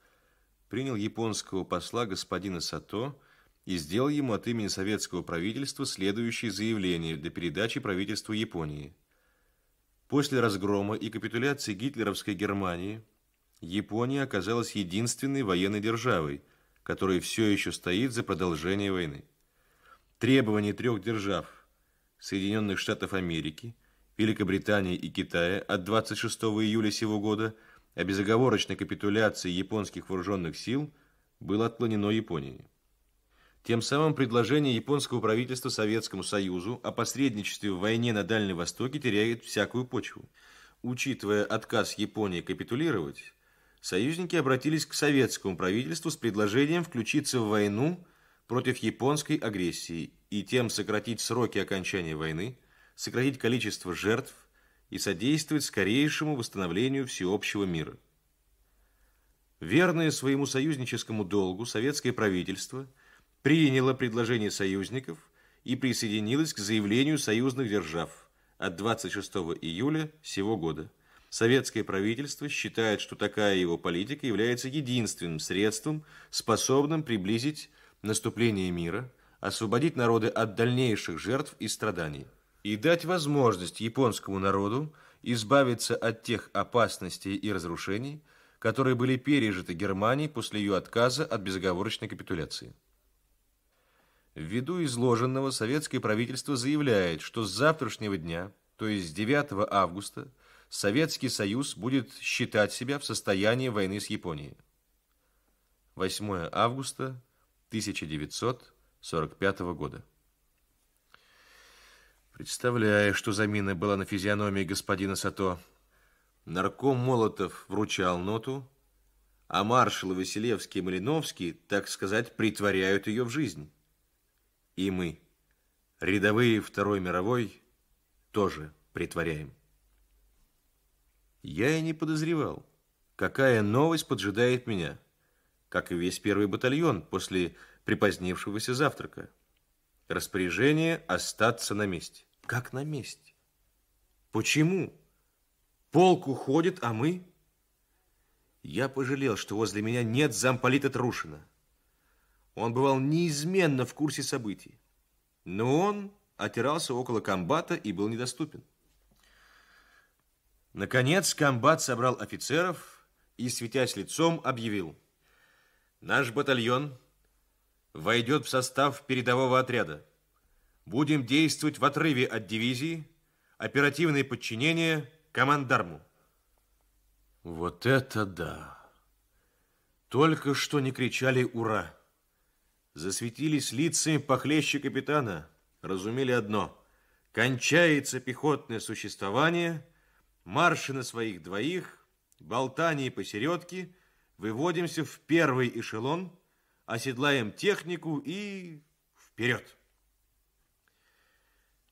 A: принял японского посла господина Сато и сделал ему от имени советского правительства следующее заявление для передачи правительству Японии. После разгрома и капитуляции гитлеровской Германии Япония оказалась единственной военной державой, которая все еще стоит за продолжение войны. Требования трех держав – Соединенных Штатов Америки – Великобритании и Китая от 26 июля сего года о безоговорочной капитуляции японских вооруженных сил было отклонено Японией. Тем самым предложение японского правительства Советскому Союзу о посредничестве в войне на Дальнем Востоке теряет всякую почву. Учитывая отказ Японии капитулировать, союзники обратились к советскому правительству с предложением включиться в войну против японской агрессии и тем сократить сроки окончания войны – сократить количество жертв и содействовать скорейшему восстановлению всеобщего мира. Верное своему союзническому долгу советское правительство приняло предложение союзников и присоединилось к заявлению союзных держав от 26 июля сего года. Советское правительство считает, что такая его политика является единственным средством, способным приблизить наступление мира, освободить народы от дальнейших жертв и страданий и дать возможность японскому народу избавиться от тех опасностей и разрушений, которые были пережиты Германией после ее отказа от безоговорочной капитуляции. Ввиду изложенного советское правительство заявляет, что с завтрашнего дня, то есть с 9 августа, Советский Союз будет считать себя в состоянии войны с Японией. 8 августа 1945 года. Представляю, что за мина была на физиономии господина Сато. Нарком Молотов вручал ноту, а маршалы Василевский и Малиновский, так сказать, притворяют ее в жизнь. И мы, рядовые Второй мировой, тоже притворяем. Я и не подозревал, какая новость поджидает меня, как и весь первый батальон после припозднившегося завтрака. Распоряжение остаться на месте. Как на месте? Почему? Полк уходит, а мы... Я пожалел, что возле меня нет замполита Трушина. Он бывал неизменно в курсе событий. Но он отирался около комбата и был недоступен. Наконец комбат собрал офицеров и, светясь лицом, объявил. Наш батальон войдет в состав передового отряда. Будем действовать в отрыве от дивизии, оперативное подчинение командарму. Вот это да! Только что не кричали «Ура!». Засветились лицами похлеще капитана. Разумели одно. Кончается пехотное существование, марши на своих двоих, болтание посередке, выводимся в первый эшелон – оседлаем технику и вперед.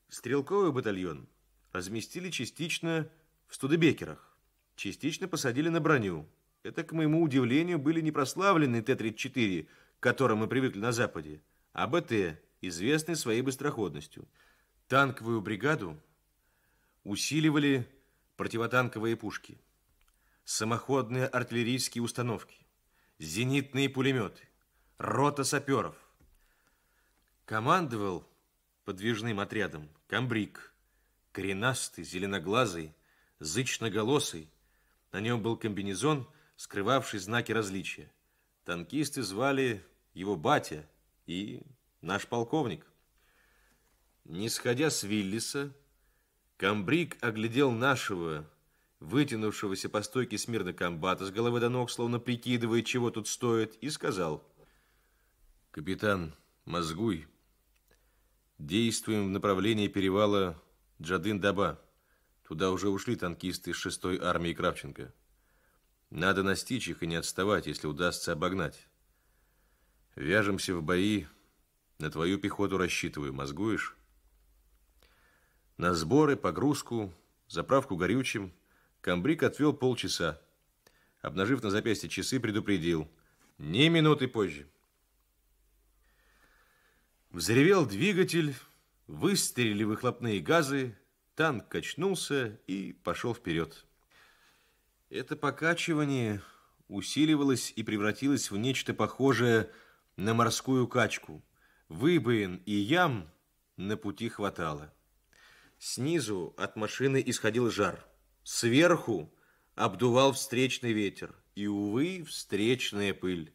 A: Стрелковый батальон разместили частично в Студебекерах, частично посадили на броню. Это, к моему удивлению, были не прославленные Т-34, к которым мы привыкли на Западе, а БТ, известный своей быстроходностью. Танковую бригаду усиливали противотанковые пушки, самоходные артиллерийские установки, зенитные пулеметы, рота саперов. Командовал подвижным отрядом комбриг, коренастый, зеленоглазый, зычноголосый. На нем был комбинезон, скрывавший знаки различия. Танкисты звали его батя и наш полковник. Не сходя с Виллиса, комбриг оглядел нашего, вытянувшегося по стойке смирно комбата с головы до ног, словно прикидывая, чего тут стоит, и сказал – Капитан Мозгуй, действуем в направлении перевала Джадын-Даба. Туда уже ушли танкисты 6-й армии Кравченко. Надо настичь их и не отставать, если удастся обогнать. Вяжемся в бои. На твою пехоту рассчитываю. Мозгуешь? На сборы, погрузку, заправку горючим комбриг отвел полчаса. Обнажив на запястье часы, предупредил. «Не минуты позже». Взревел двигатель, выстрелили выхлопные газы, танк качнулся и пошел вперед. Это покачивание усиливалось и превратилось в нечто похожее на морскую качку. Выбоин и ям на пути хватало. Снизу от машины исходил жар. Сверху обдувал встречный ветер. И, увы, встречная пыль.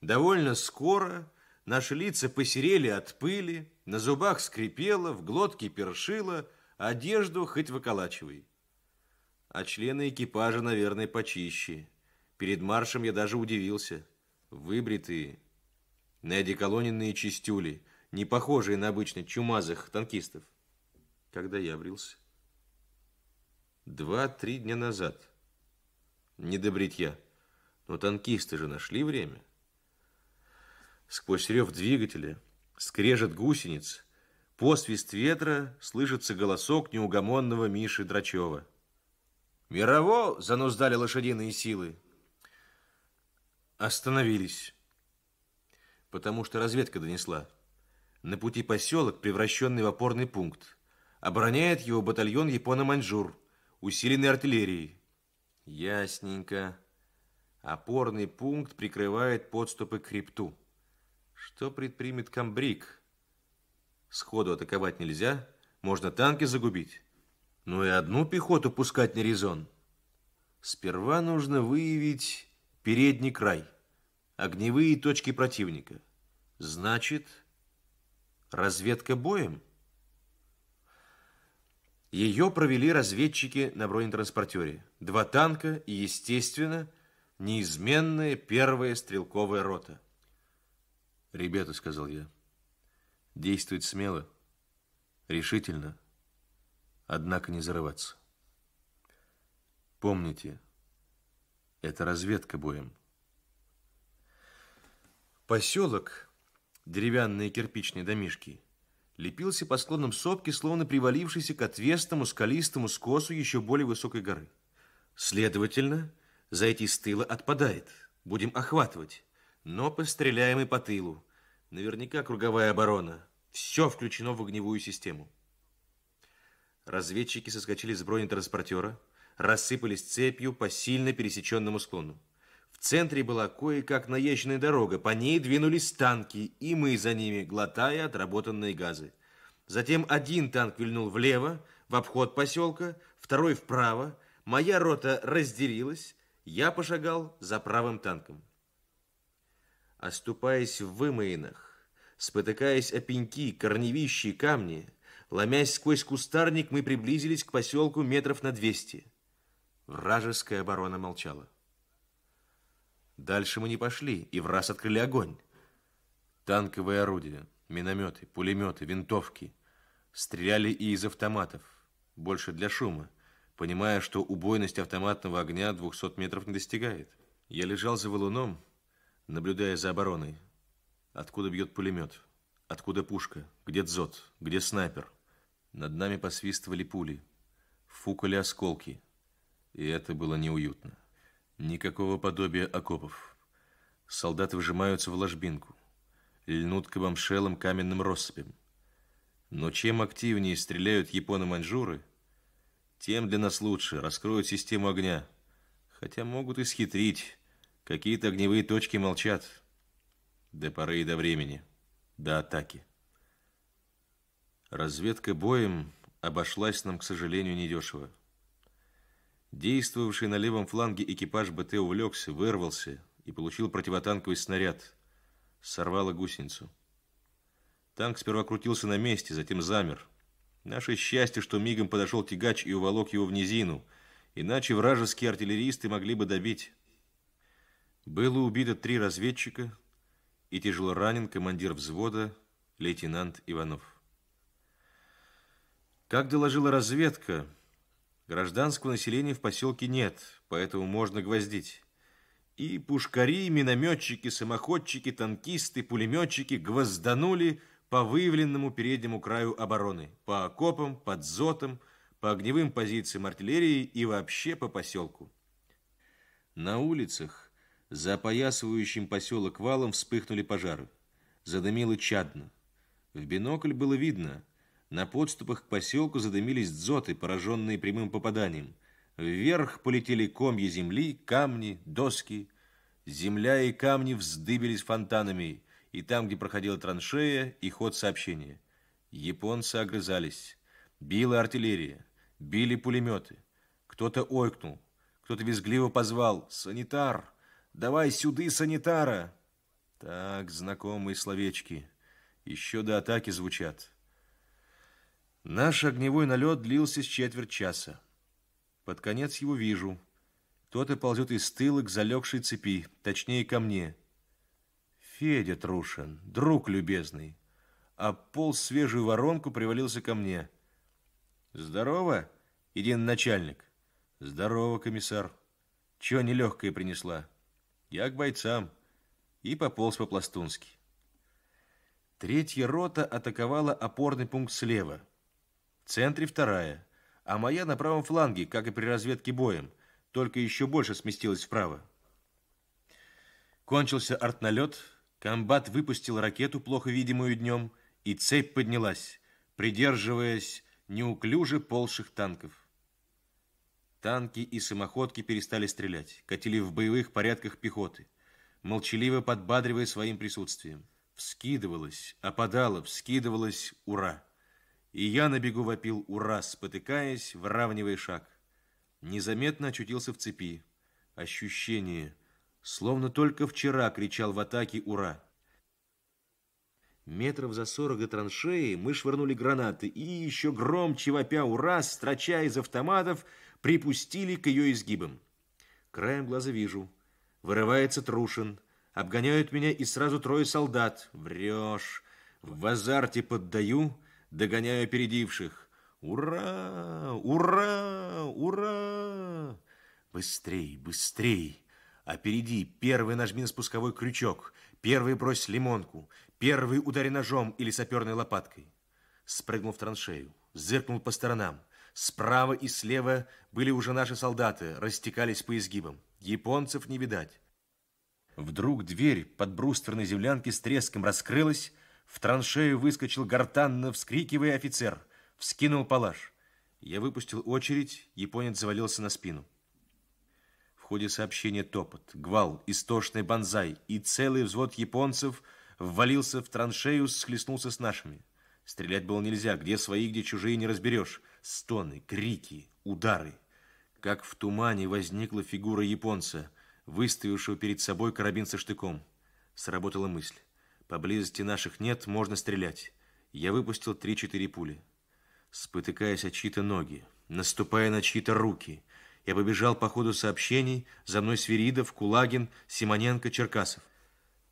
A: Довольно скоро Наши лица посерели от пыли, на зубах скрипело, в глотке першило, одежду хоть выколачивай. А члены экипажа, наверное, почище. Перед маршем я даже удивился. Выбритые, на одеколоненные чистюли, не похожие на обычных чумазых танкистов. Когда я обрился? Два-три дня назад. Не добрить я. Но танкисты же нашли время. — Сквозь рев двигателя, скрежет гусениц, по свист ветра слышится голосок неугомонного Миши Драчева. «Мирово!» — зануздали лошадиные силы. Остановились, потому что разведка донесла. На пути поселок, превращенный в опорный пункт. Обороняет его батальон Японо-Маньчжур, усиленный артиллерией. Ясненько. Опорный пункт прикрывает подступы к хребту. Что предпримет Камбрик? Сходу атаковать нельзя, можно танки загубить. Ну и одну пехоту пускать не резон. Сперва нужно выявить передний край, огневые точки противника. Значит, разведка боем? Ее провели разведчики на бронетранспортере. Два танка и, естественно, неизменная первая стрелковая рота – «Ребята», — сказал я, — «действовать смело, решительно, однако не зарываться. Помните, это разведка боем». Поселок, деревянные кирпичные домишки, лепился по склонам сопки, словно привалившийся к отвесному скалистому скосу еще более высокой горы. Следовательно, зайти с тыла отпадает. Будем охватывать. Но постреляем и по тылу. Наверняка круговая оборона. Все включено в огневую систему. Разведчики соскочили с бронетранспортера, рассыпались цепью по сильно пересеченному склону. В центре была кое-как наезженная дорога, по ней двинулись танки, и мы за ними, глотая отработанные газы. Затем один танк вильнул влево, в обход поселка, второй вправо. Моя рота разделилась, я пошагал за правым танком оступаясь в вымоинах, спотыкаясь о пеньки, корневища и камни, ломясь сквозь кустарник, мы приблизились к поселку метров на двести. Вражеская оборона молчала. Дальше мы не пошли, и в раз открыли огонь. Танковые орудия, минометы, пулеметы, винтовки. Стреляли и из автоматов, больше для шума, понимая, что убойность автоматного огня 200 метров не достигает. Я лежал за валуном, наблюдая за обороной. Откуда бьет пулемет? Откуда пушка? Где дзот? Где снайпер? Над нами посвистывали пули, фукали осколки. И это было неуютно. Никакого подобия окопов. Солдаты выжимаются в ложбинку, льнут к бомшелам каменным россыпям. Но чем активнее стреляют японо маньчжуры тем для нас лучше, раскроют систему огня. Хотя могут и схитрить, Какие-то огневые точки молчат. До поры и до времени. До атаки. Разведка боем обошлась нам, к сожалению, недешево. Действовавший на левом фланге экипаж БТ увлекся, вырвался и получил противотанковый снаряд. Сорвало гусеницу. Танк сперва крутился на месте, затем замер. Наше счастье, что мигом подошел тягач и уволок его в низину, иначе вражеские артиллеристы могли бы добить. Было убито три разведчика и тяжело ранен командир взвода лейтенант Иванов. Как доложила разведка, гражданского населения в поселке нет, поэтому можно гвоздить. И пушкари, и минометчики, самоходчики, танкисты, пулеметчики гвозданули по выявленному переднему краю обороны, по окопам, под подзотам, по огневым позициям артиллерии и вообще по поселку. На улицах за опоясывающим поселок валом вспыхнули пожары. Задымило чадно. В бинокль было видно. На подступах к поселку задымились дзоты, пораженные прямым попаданием. Вверх полетели комья земли, камни, доски. Земля и камни вздыбились фонтанами, и там, где проходила траншея, и ход сообщения. Японцы огрызались. Била артиллерия, били пулеметы. Кто-то ойкнул, кто-то визгливо позвал «Санитар!» Давай сюды санитара!» Так, знакомые словечки. Еще до атаки звучат. Наш огневой налет длился с четверть часа. Под конец его вижу. Тот и ползет из тыла к залегшей цепи, точнее, ко мне. Федя Трушин, друг любезный. А пол свежую воронку привалился ко мне. «Здорово, един начальник». «Здорово, комиссар. Чего нелегкое принесла?» Я к бойцам. И пополз по-пластунски. Третья рота атаковала опорный пункт слева. В центре вторая, а моя на правом фланге, как и при разведке боем, только еще больше сместилась вправо. Кончился артналет, комбат выпустил ракету, плохо видимую днем, и цепь поднялась, придерживаясь неуклюже полших танков. Танки и самоходки перестали стрелять, катили в боевых порядках пехоты, молчаливо подбадривая своим присутствием. Вскидывалось, опадало, вскидывалось, «Ура!». И я на бегу вопил «Ура!», спотыкаясь, выравнивая шаг. Незаметно очутился в цепи. Ощущение, словно только вчера кричал в атаке «Ура!». Метров за сорок до траншеи мы швырнули гранаты и еще громче вопя «Ура!», строча из автоматов, припустили к ее изгибам. Краем глаза вижу. Вырывается Трушин. Обгоняют меня и сразу трое солдат. Врешь. В азарте поддаю, догоняю опередивших. Ура! Ура! Ура! Быстрей, быстрей! Опереди, первый нажми на спусковой крючок, первый брось лимонку, первый удари ножом или саперной лопаткой. Спрыгнул в траншею, зыркнул по сторонам. Справа и слева были уже наши солдаты, растекались по изгибам. Японцев не видать. Вдруг дверь под брустверной землянки с треском раскрылась, в траншею выскочил гортанно, вскрикивая офицер. Вскинул палаш. Я выпустил очередь, японец завалился на спину. В ходе сообщения топот, гвал, истошный банзай и целый взвод японцев ввалился в траншею, схлестнулся с нашими. Стрелять было нельзя, где свои, где чужие, не разберешь. Стоны, крики, удары. Как в тумане возникла фигура японца, выставившего перед собой карабин со штыком. Сработала мысль. Поблизости наших нет, можно стрелять. Я выпустил три-четыре пули. Спотыкаясь о чьи-то ноги, наступая на чьи-то руки, я побежал по ходу сообщений, за мной Свиридов, Кулагин, Симоненко, Черкасов.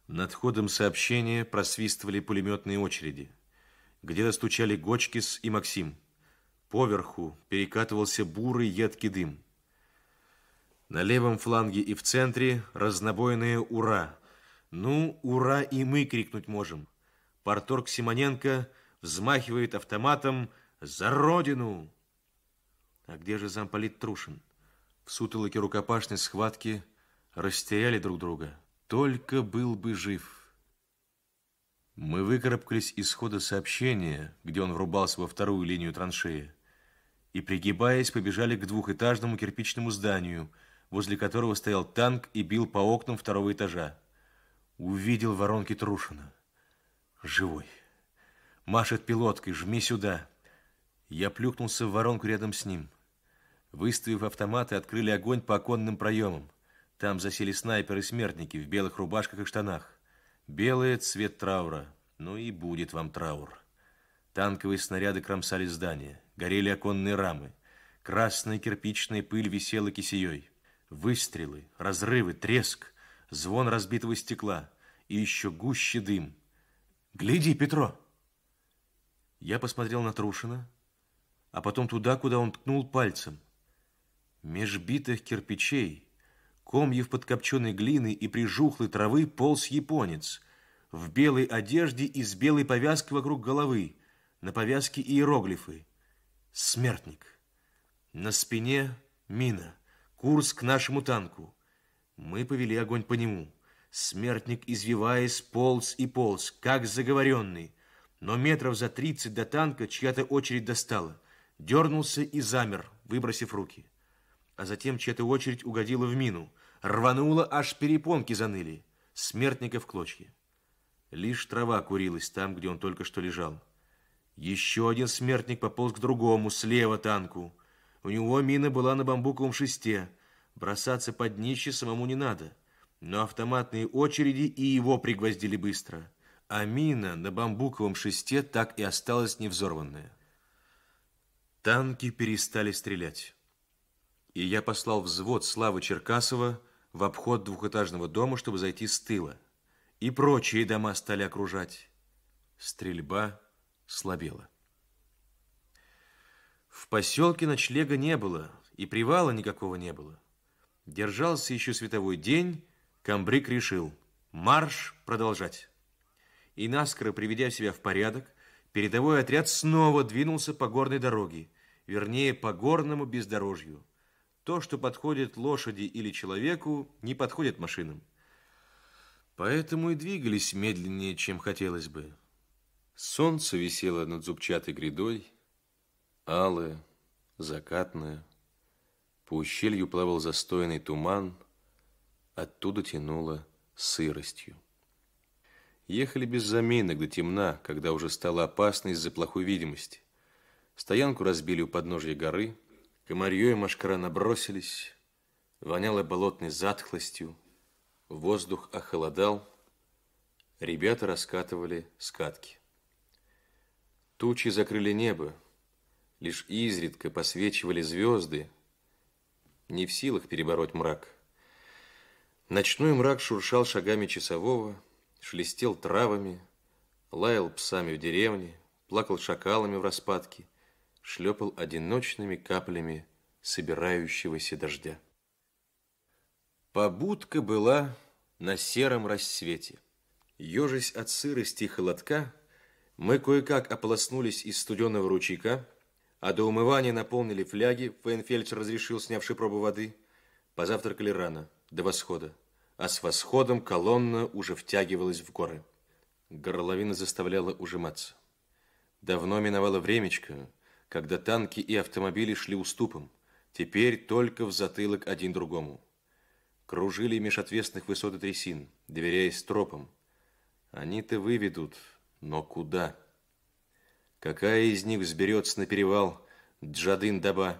A: Над ходом сообщения просвистывали пулеметные очереди – где достучали Гочкис и Максим. Поверху перекатывался бурый едкий дым. На левом фланге и в центре разнобойное «Ура!». «Ну, ура!» и мы крикнуть можем. Порторг Симоненко взмахивает автоматом «За Родину!». А где же замполит Трушин? В сутолоке рукопашной схватки растеряли друг друга. Только был бы жив – мы выкарабкались из хода сообщения, где он врубался во вторую линию траншеи, и, пригибаясь, побежали к двухэтажному кирпичному зданию, возле которого стоял танк и бил по окнам второго этажа. Увидел воронки Трушина. Живой. Машет пилоткой, жми сюда. Я плюхнулся в воронку рядом с ним. Выставив автоматы, открыли огонь по оконным проемам. Там засели снайперы-смертники в белых рубашках и штанах. Белый – цвет траура. Ну и будет вам траур. Танковые снаряды кромсали здания, горели оконные рамы. Красная кирпичная пыль висела кисеей. Выстрелы, разрывы, треск, звон разбитого стекла и еще гуще дым. «Гляди, Петро!» Я посмотрел на Трушина, а потом туда, куда он ткнул пальцем. Меж битых кирпичей – комьев подкопченной глины и прижухлой травы полз японец. В белой одежде и с белой повязкой вокруг головы. На повязке иероглифы. Смертник. На спине мина. Курс к нашему танку. Мы повели огонь по нему. Смертник, извиваясь, полз и полз, как заговоренный. Но метров за тридцать до танка чья-то очередь достала. Дернулся и замер, выбросив руки. А затем чья-то очередь угодила в мину – Рвануло, аж перепонки заныли. Смертника в клочья. Лишь трава курилась там, где он только что лежал. Еще один смертник пополз к другому, слева танку. У него мина была на бамбуковом шесте. Бросаться под днище самому не надо. Но автоматные очереди и его пригвоздили быстро. А мина на бамбуковом шесте так и осталась невзорванная. Танки перестали стрелять. И я послал взвод Славы Черкасова в обход двухэтажного дома, чтобы зайти с тыла. И прочие дома стали окружать. Стрельба слабела. В поселке ночлега не было, и привала никакого не было. Держался еще световой день, комбриг решил марш продолжать. И наскоро приведя себя в порядок, передовой отряд снова двинулся по горной дороге, вернее, по горному бездорожью – то, что подходит лошади или человеку, не подходит машинам. Поэтому и двигались медленнее, чем хотелось бы. Солнце висело над зубчатой грядой, алое, закатное. По ущелью плавал застойный туман, оттуда тянуло сыростью. Ехали без заминок до темна, когда уже стало опасно из-за плохой видимости. Стоянку разбили у подножья горы – Комарье и Машкара набросились, воняло болотной затхлостью, воздух охолодал, ребята раскатывали скатки. Тучи закрыли небо, лишь изредка посвечивали звезды, не в силах перебороть мрак. Ночной мрак шуршал шагами часового, шелестел травами, лаял псами в деревне, плакал шакалами в распадке – шлепал одиночными каплями собирающегося дождя. Побудка была на сером рассвете. Ежась от сырости и холодка, мы кое-как ополоснулись из студенного ручейка, а до умывания наполнили фляги, Фейнфельдж разрешил, снявший пробу воды. Позавтракали рано, до восхода, а с восходом колонна уже втягивалась в горы. Горловина заставляла ужиматься. Давно миновало времечко, когда танки и автомобили шли уступом, теперь только в затылок один другому. Кружили меж отвесных высот и трясин, доверяясь тропам. Они-то выведут, но куда? Какая из них взберется на перевал Джадын-Даба?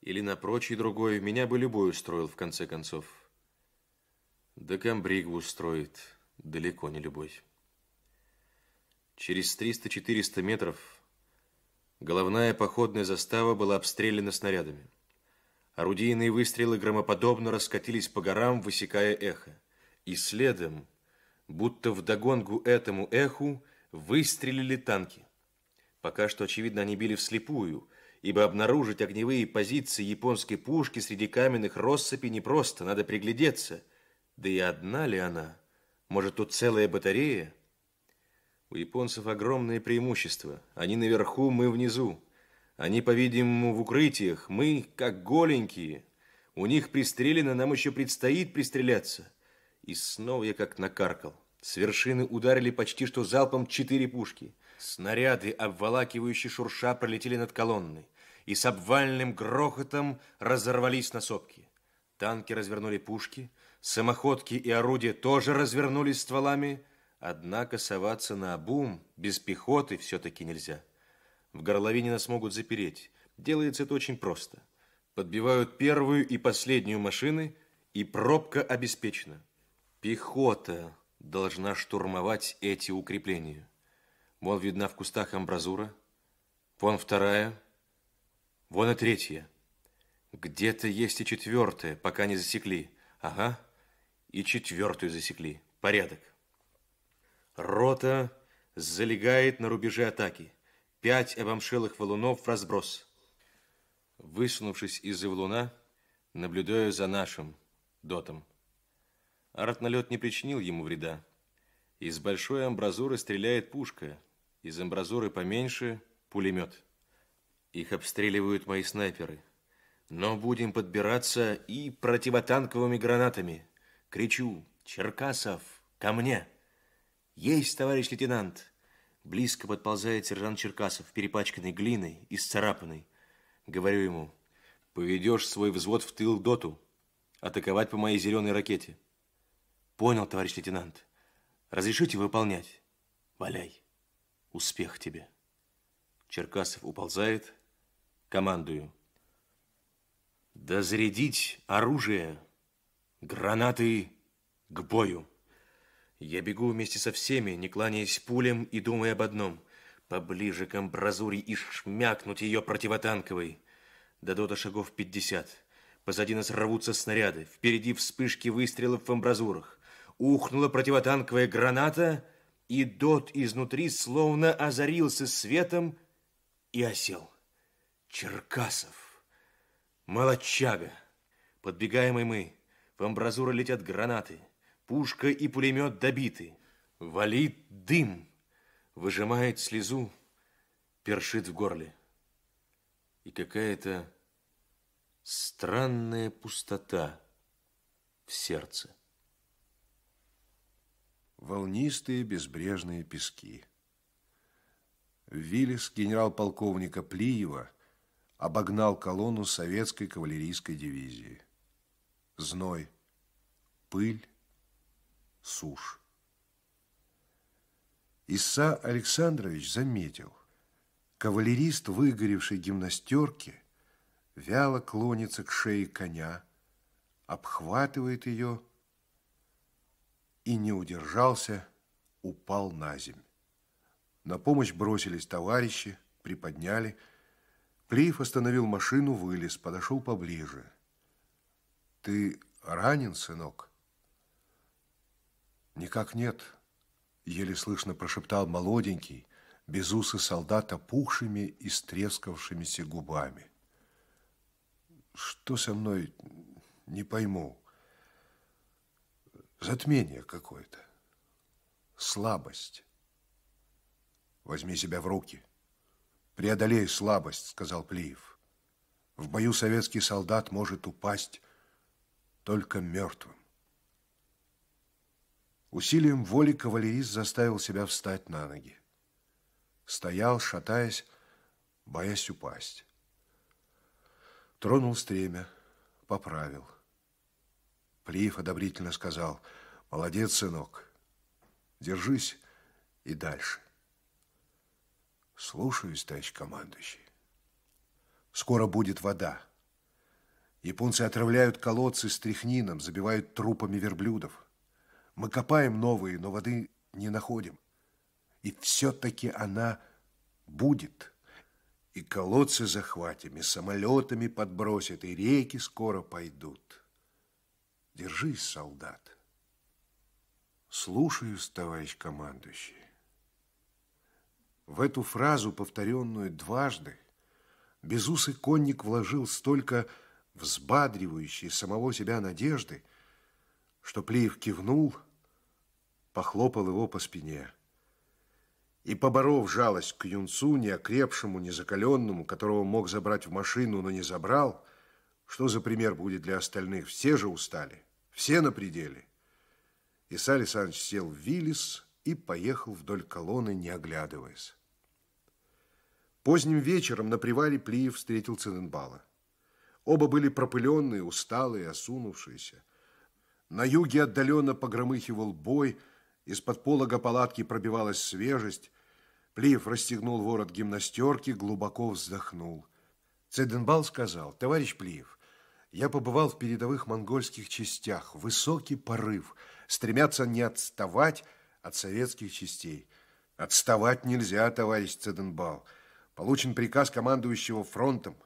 A: Или на прочий другой, меня бы любой устроил в конце концов. Да камбригу устроит далеко не любой. Через 300-400 метров Головная походная застава была обстреляна снарядами. Орудийные выстрелы громоподобно раскатились по горам, высекая эхо. И следом, будто вдогонку этому эху, выстрелили танки. Пока что, очевидно, они били вслепую, ибо обнаружить огневые позиции японской пушки среди каменных россыпей непросто, надо приглядеться. Да и одна ли она? Может, тут целая батарея? У японцев огромное преимущество. Они наверху, мы внизу. Они, по-видимому, в укрытиях. Мы, как голенькие. У них пристрелено, нам еще предстоит пристреляться. И снова я как накаркал. С вершины ударили почти что залпом четыре пушки. Снаряды, обволакивающие шурша, пролетели над колонной. И с обвальным грохотом разорвались на сопки. Танки развернули пушки. Самоходки и орудия тоже развернулись стволами. Однако соваться на обум без пехоты все-таки нельзя. В горловине нас могут запереть. Делается это очень просто. Подбивают первую и последнюю машины, и пробка обеспечена. Пехота должна штурмовать эти укрепления. Вон видна в кустах амбразура, вон вторая, вон и третья. Где-то есть и четвертая, пока не засекли. Ага, и четвертую засекли. Порядок. Рота залегает на рубеже атаки. Пять обомшелых валунов в разброс. Высунувшись из-за валуна, наблюдаю за нашим дотом. Артналет не причинил ему вреда. Из большой амбразуры стреляет пушка, из амбразуры поменьше – пулемет. Их обстреливают мои снайперы. Но будем подбираться и противотанковыми гранатами. Кричу «Черкасов, ко мне!» Есть, товарищ лейтенант. Близко подползает сержант Черкасов, перепачканный глиной и сцарапанный. Говорю ему, поведешь свой взвод в тыл доту, атаковать по моей зеленой ракете. Понял, товарищ лейтенант. Разрешите выполнять? Валяй. Успех тебе. Черкасов уползает. Командую. Да оружие, гранаты к бою. Я бегу вместе со всеми, не кланяясь пулем и думая об одном. Поближе к амбразуре и шмякнуть ее противотанковой. До дота шагов пятьдесят. Позади нас рвутся снаряды. Впереди вспышки выстрелов в амбразурах. Ухнула противотанковая граната, и дот изнутри словно озарился светом и осел. Черкасов. Молодчага. Подбегаем и мы. В амбразуры летят гранаты. Пушка и пулемет добиты. Валит дым, выжимает слезу, першит в горле. И какая-то странная пустота
B: в сердце. Волнистые безбрежные пески. Виллис генерал-полковника Плиева обогнал колонну советской кавалерийской дивизии. Зной, пыль, суш. Иса Александрович заметил, кавалерист выгоревшей гимнастерки вяло клонится к шее коня, обхватывает ее и не удержался, упал на земь. На помощь бросились товарищи, приподняли. Клифф остановил машину, вылез, подошел поближе. «Ты ранен, сынок?» Никак нет, еле слышно прошептал молоденький, без усы солдата пухшими и стрескавшимися губами. Что со мной, не пойму. Затмение какое-то, слабость. Возьми себя в руки. Преодолей слабость, сказал Плиев. В бою советский солдат может упасть только мертвым. Усилием воли кавалерист заставил себя встать на ноги. Стоял, шатаясь, боясь упасть. Тронул стремя, поправил. Приев одобрительно сказал, «Молодец, сынок, держись и дальше». «Слушаюсь, товарищ командующий. Скоро будет вода. Японцы отравляют колодцы стряхнином, забивают трупами верблюдов». Мы копаем новые, но воды не находим. И все-таки она будет. И колодцы захватим, и самолетами подбросят, и реки скоро пойдут. Держись, солдат. Слушаюсь, товарищ командующий. В эту фразу, повторенную дважды, безусый конник вложил столько взбадривающей самого себя надежды, что Плиев кивнул – похлопал его по спине. И, поборов жалость к юнцу, неокрепшему, незакаленному, которого мог забрать в машину, но не забрал, что за пример будет для остальных? Все же устали, все на пределе. Иса Александрович сел в Виллис и поехал вдоль колонны, не оглядываясь. Поздним вечером на привале Плиев встретил Циненбала. Оба были пропыленные, усталые, осунувшиеся. На юге отдаленно погромыхивал бой – из-под полога палатки пробивалась свежесть. Плиев расстегнул ворот гимнастерки, глубоко вздохнул. Цеденбал сказал, товарищ Плиев, я побывал в передовых монгольских частях. Высокий порыв. Стремятся не отставать от советских частей. Отставать нельзя, товарищ Цеденбал. Получен приказ командующего фронтом.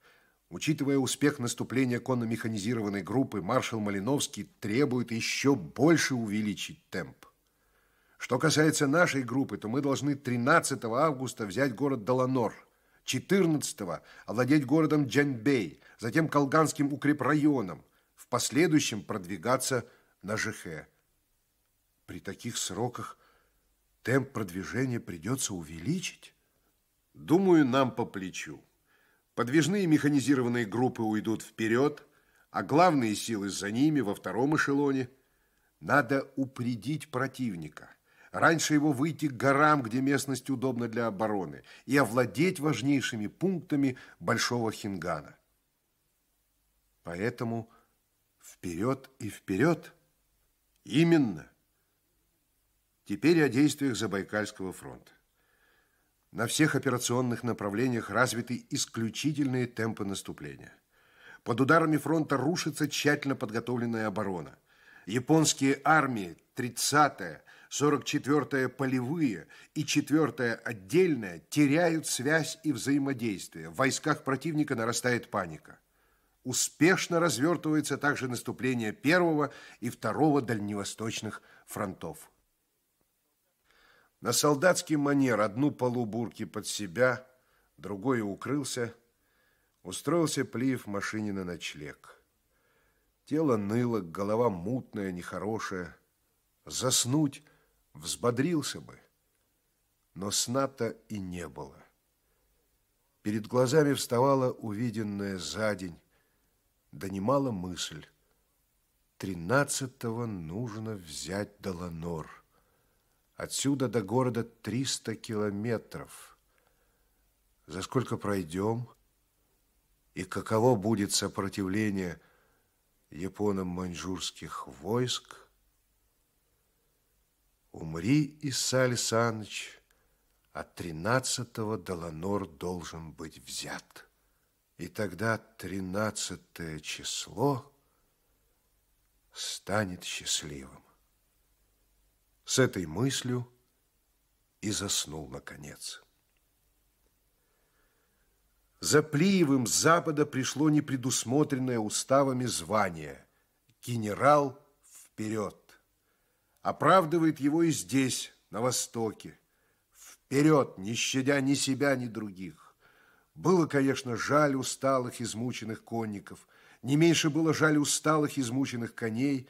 B: Учитывая успех наступления конно-механизированной группы, маршал Малиновский требует еще больше увеличить темп. Что касается нашей группы, то мы должны 13 августа взять город Даланор, 14 овладеть городом Джанбей, затем Калганским укрепрайоном, в последующем продвигаться на Жихе. При таких сроках темп продвижения придется увеличить. Думаю, нам по плечу. Подвижные механизированные группы уйдут вперед, а главные силы за ними во втором эшелоне. Надо упредить противника – Раньше его выйти к горам, где местность удобна для обороны, и овладеть важнейшими пунктами Большого Хингана. Поэтому вперед и вперед. Именно. Теперь о действиях Забайкальского фронта. На всех операционных направлениях развиты исключительные темпы наступления. Под ударами фронта рушится тщательно подготовленная оборона. Японские армии 30-я, 44-я полевые и 4-я отдельная теряют связь и взаимодействие. В войсках противника нарастает паника. Успешно развертывается также наступление 1 и 2 дальневосточных фронтов. На солдатский манер одну полубурки под себя, другой укрылся, устроился Плиев в машине на ночлег. Тело ныло, голова мутная, нехорошая. Заснуть взбодрился бы, но сна-то и не было. Перед глазами вставала увиденная за день, да немало мысль. Тринадцатого нужно взять Доланор. Отсюда до города 300 километров. За сколько пройдем? И каково будет сопротивление японо-маньчжурских войск Умри, Иса Александрович, а тринадцатого Доланор должен быть взят. И тогда тринадцатое число станет счастливым. С этой мыслью и заснул наконец. За Плиевым с запада пришло непредусмотренное уставами звание «Генерал вперед!» оправдывает его и здесь, на Востоке. Вперед, не щадя ни себя, ни других. Было, конечно, жаль усталых, измученных конников. Не меньше было жаль усталых, измученных коней.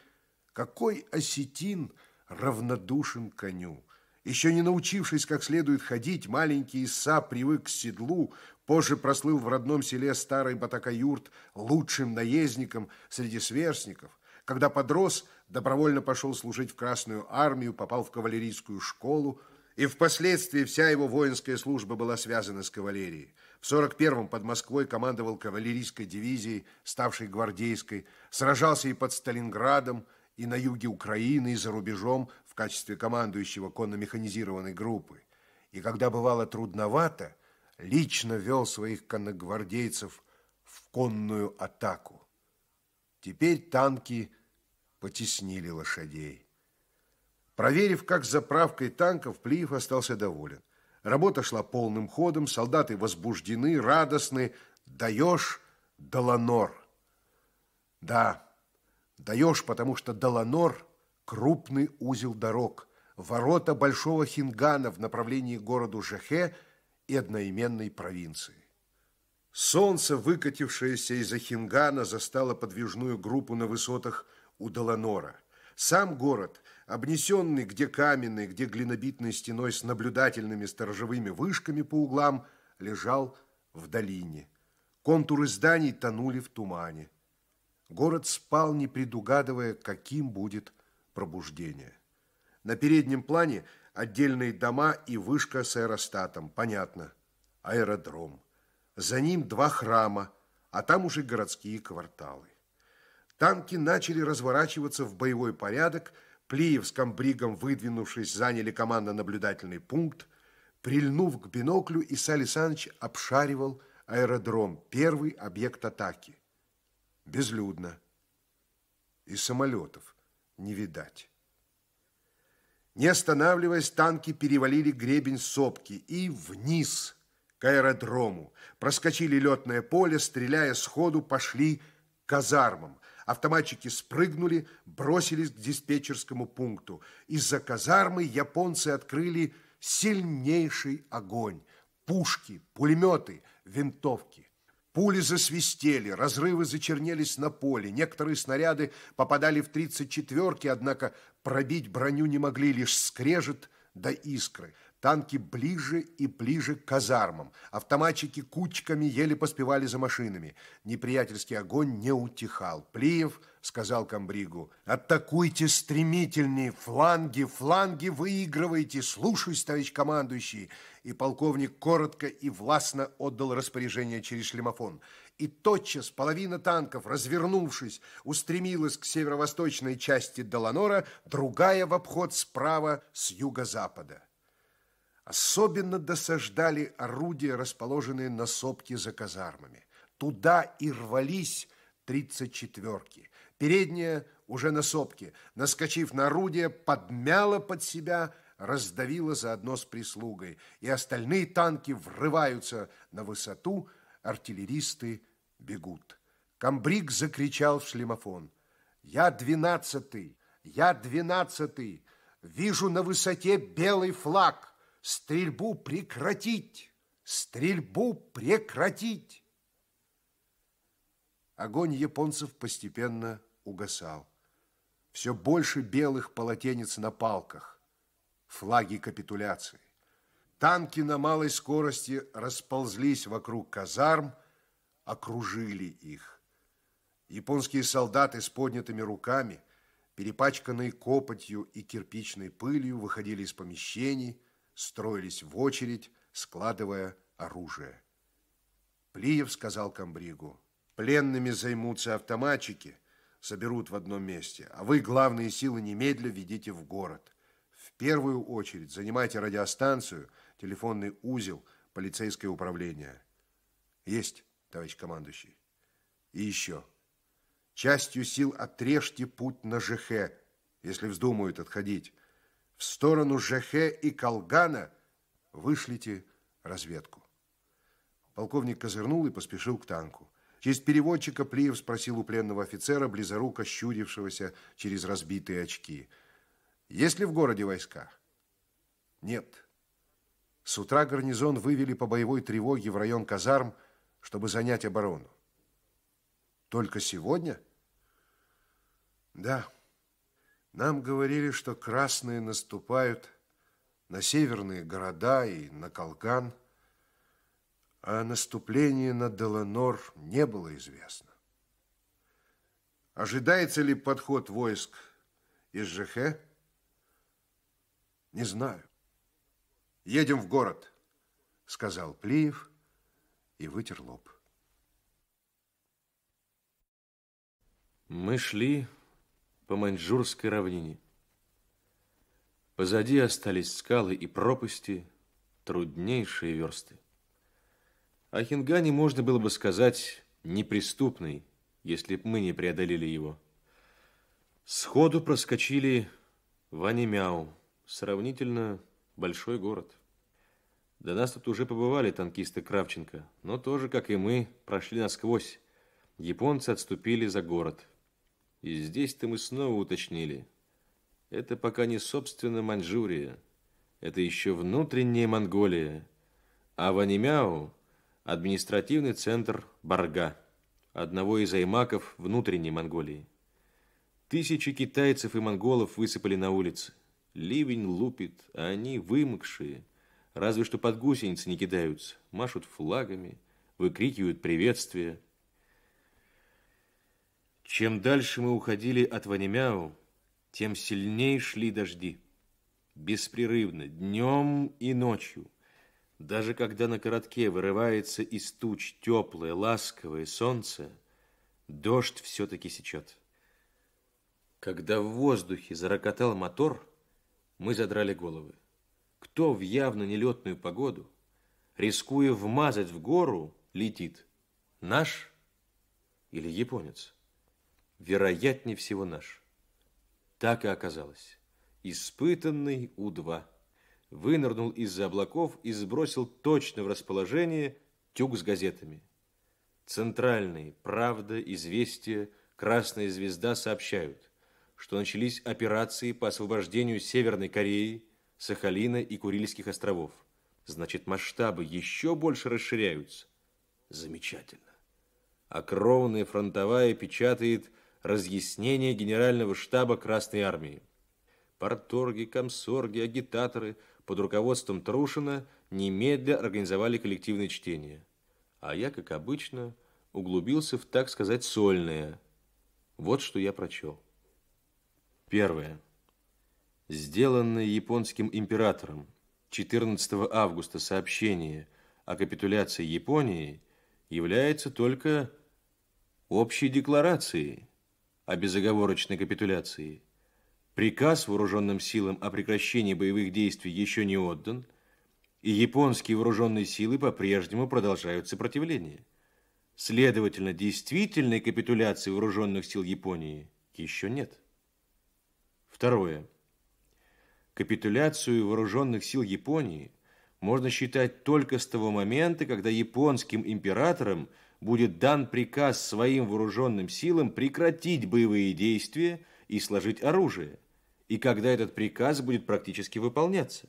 B: Какой осетин равнодушен коню. Еще не научившись как следует ходить, маленький Иса привык к седлу, позже прослыл в родном селе старый Батакаюрт лучшим наездником среди сверстников. Когда подрос, добровольно пошел служить в Красную армию, попал в кавалерийскую школу, и впоследствии вся его воинская служба была связана с кавалерией. В 41-м под Москвой командовал кавалерийской дивизией, ставшей гвардейской, сражался и под Сталинградом, и на юге Украины, и за рубежом в качестве командующего конно-механизированной группы. И когда бывало трудновато, лично вел своих конногвардейцев в конную атаку. Теперь танки – потеснили лошадей. Проверив, как с заправкой танков, Плиев остался доволен. Работа шла полным ходом, солдаты возбуждены, радостны. Даешь, Доланор. Да, даешь, потому что Доланор – крупный узел дорог, ворота Большого Хингана в направлении городу Жехе и одноименной провинции. Солнце, выкатившееся из-за Хингана, застало подвижную группу на высотах – у Доланора. Сам город, обнесенный где каменной, где глинобитной стеной с наблюдательными сторожевыми вышками по углам, лежал в долине. Контуры зданий тонули в тумане. Город спал, не предугадывая, каким будет пробуждение. На переднем плане отдельные дома и вышка с аэростатом, понятно, аэродром. За ним два храма, а там уже городские кварталы. Танки начали разворачиваться в боевой порядок. Плиев с комбригом, выдвинувшись, заняли командно-наблюдательный пункт. Прильнув к биноклю, Иса Александрович обшаривал аэродром, первый объект атаки. Безлюдно. И самолетов не видать. Не останавливаясь, танки перевалили гребень сопки и вниз к аэродрому. Проскочили летное поле, стреляя сходу, пошли к казармам. Автоматчики спрыгнули, бросились к диспетчерскому пункту. Из-за казармы японцы открыли сильнейший огонь. Пушки, пулеметы, винтовки. Пули засвистели, разрывы зачернелись на поле. Некоторые снаряды попадали в 34-ки, однако пробить броню не могли, лишь скрежет до искры. Танки ближе и ближе к казармам. Автоматчики кучками еле поспевали за машинами. Неприятельский огонь не утихал. Плиев сказал комбригу, «Атакуйте стремительнее! Фланги, фланги выигрывайте! Слушаюсь, товарищ командующий!» И полковник коротко и властно отдал распоряжение через шлемофон. И тотчас половина танков, развернувшись, устремилась к северо-восточной части Доланора, другая в обход справа с юго-запада. Особенно досаждали орудия, расположенные на сопке за казармами. Туда и рвались тридцать четверки. Передняя уже на сопке, наскочив на орудие, подмяла под себя, раздавила заодно с прислугой. И остальные танки врываются на высоту, артиллеристы бегут. Камбрик закричал в шлемофон. «Я двенадцатый! Я двенадцатый! Вижу на высоте белый флаг!» Стрельбу прекратить! Стрельбу прекратить! Огонь японцев постепенно угасал. Все больше белых полотенец на палках, флаги капитуляции. Танки на малой скорости расползлись вокруг казарм, окружили их. Японские солдаты с поднятыми руками, перепачканные копотью и кирпичной пылью, выходили из помещений, строились в очередь, складывая оружие. Плиев сказал комбригу, «Пленными займутся автоматчики, соберут в одном месте, а вы главные силы немедля ведите в город. В первую очередь занимайте радиостанцию, телефонный узел, полицейское управление». «Есть, товарищ командующий». «И еще. Частью сил отрежьте путь на ЖХ, если вздумают отходить» в сторону Жехе и Колгана вышлите разведку. Полковник козырнул и поспешил к танку. Через переводчика Плиев спросил у пленного офицера, близоруко щурившегося через разбитые очки. «Есть ли в городе войска?» «Нет». С утра гарнизон вывели по боевой тревоге в район казарм, чтобы занять оборону. «Только сегодня?» «Да». Нам говорили, что красные наступают на северные города и на Калган, а наступление на Деланор не было известно. Ожидается ли подход войск из ЖХ? Не знаю. Едем в город, сказал Плиев и вытер лоб. Мы шли по
A: Маньчжурской равнине. Позади остались скалы и пропасти, труднейшие версты. О Хингане можно было бы сказать неприступный, если б мы не преодолели его. Сходу проскочили в Анимяу, сравнительно большой город. До нас тут уже побывали танкисты Кравченко, но тоже, как и мы, прошли насквозь. Японцы отступили за город – и здесь-то мы снова уточнили. Это пока не собственно Маньчжурия. Это еще внутренняя Монголия. А Ванимяу административный центр Барга, одного из аймаков внутренней Монголии. Тысячи китайцев и монголов высыпали на улицы. Ливень лупит, а они вымокшие. Разве что под гусеницы не кидаются, машут флагами, выкрикивают приветствия – чем дальше мы уходили от Ванемяу, тем сильнее шли дожди. Беспрерывно, днем и ночью. Даже когда на коротке вырывается из туч теплое, ласковое солнце, дождь все-таки сечет. Когда в воздухе зарокотал мотор, мы задрали головы. Кто в явно нелетную погоду, рискуя вмазать в гору, летит? Наш или японец? вероятнее всего наш. Так и оказалось. Испытанный У-2 вынырнул из-за облаков и сбросил точно в расположение тюк с газетами. Центральные «Правда», «Известия», «Красная звезда» сообщают, что начались операции по освобождению Северной Кореи, Сахалина и Курильских островов. Значит, масштабы еще больше расширяются. Замечательно. А кровная фронтовая печатает – разъяснения Генерального штаба Красной Армии. Порторги, комсорги, агитаторы под руководством Трушина немедля организовали коллективное чтение. А я, как обычно, углубился в, так сказать, сольное. Вот что я прочел. Первое. Сделанное японским императором 14 августа сообщение о капитуляции Японии является только общей декларацией о безоговорочной капитуляции. Приказ вооруженным силам о прекращении боевых действий еще не отдан, и японские вооруженные силы по-прежнему продолжают сопротивление. Следовательно, действительной капитуляции вооруженных сил Японии еще нет. Второе. Капитуляцию вооруженных сил Японии можно считать только с того момента, когда японским императором – будет дан приказ своим вооруженным силам прекратить боевые действия и сложить оружие, и когда этот приказ будет практически выполняться.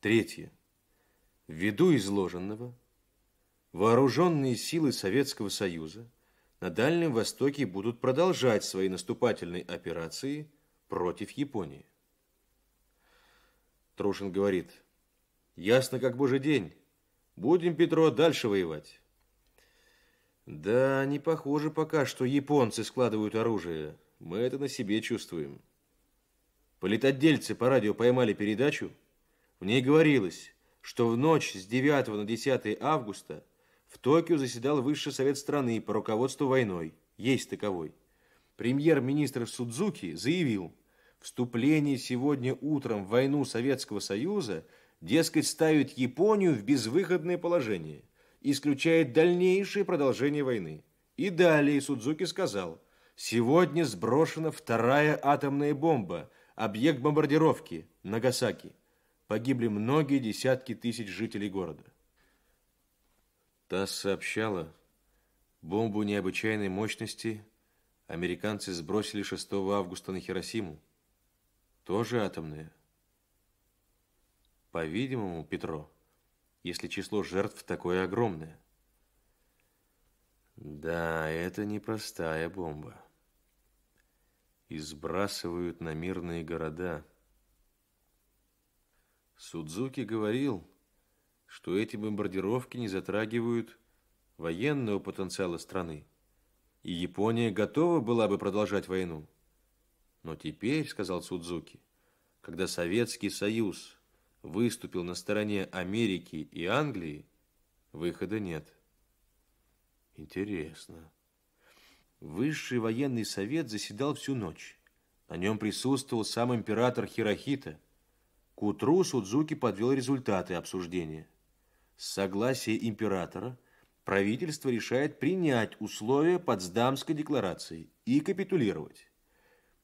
A: Третье. Ввиду изложенного, вооруженные силы Советского Союза на Дальнем Востоке будут продолжать свои наступательные операции против Японии. Трушин говорит, ясно как божий день, будем, Петро, дальше воевать. Да, не похоже пока, что японцы складывают оружие. Мы это на себе чувствуем. Политотдельцы по радио поймали передачу. В ней говорилось, что в ночь с 9 на 10 августа в Токио заседал Высший Совет страны по руководству войной. Есть таковой. Премьер-министр Судзуки заявил, вступление сегодня утром в войну Советского Союза, дескать, ставит Японию в безвыходное положение – исключает дальнейшее продолжение войны. И далее Судзуки сказал, «Сегодня сброшена вторая атомная бомба, объект бомбардировки, Нагасаки. Погибли многие десятки тысяч жителей города». ТАСС сообщала, бомбу необычайной мощности американцы сбросили 6 августа на Хиросиму. Тоже атомная. По-видимому, Петро – если число жертв такое огромное. Да, это непростая бомба. Избрасывают на мирные города. Судзуки говорил, что эти бомбардировки не затрагивают военного потенциала страны, и Япония готова была бы продолжать войну. Но теперь, сказал Судзуки, когда Советский Союз выступил на стороне Америки и Англии, выхода нет. Интересно. Высший военный совет заседал всю ночь. На нем присутствовал сам император Хирохита. К утру Судзуки подвел результаты обсуждения. С согласия императора правительство решает принять условия Потсдамской декларации и капитулировать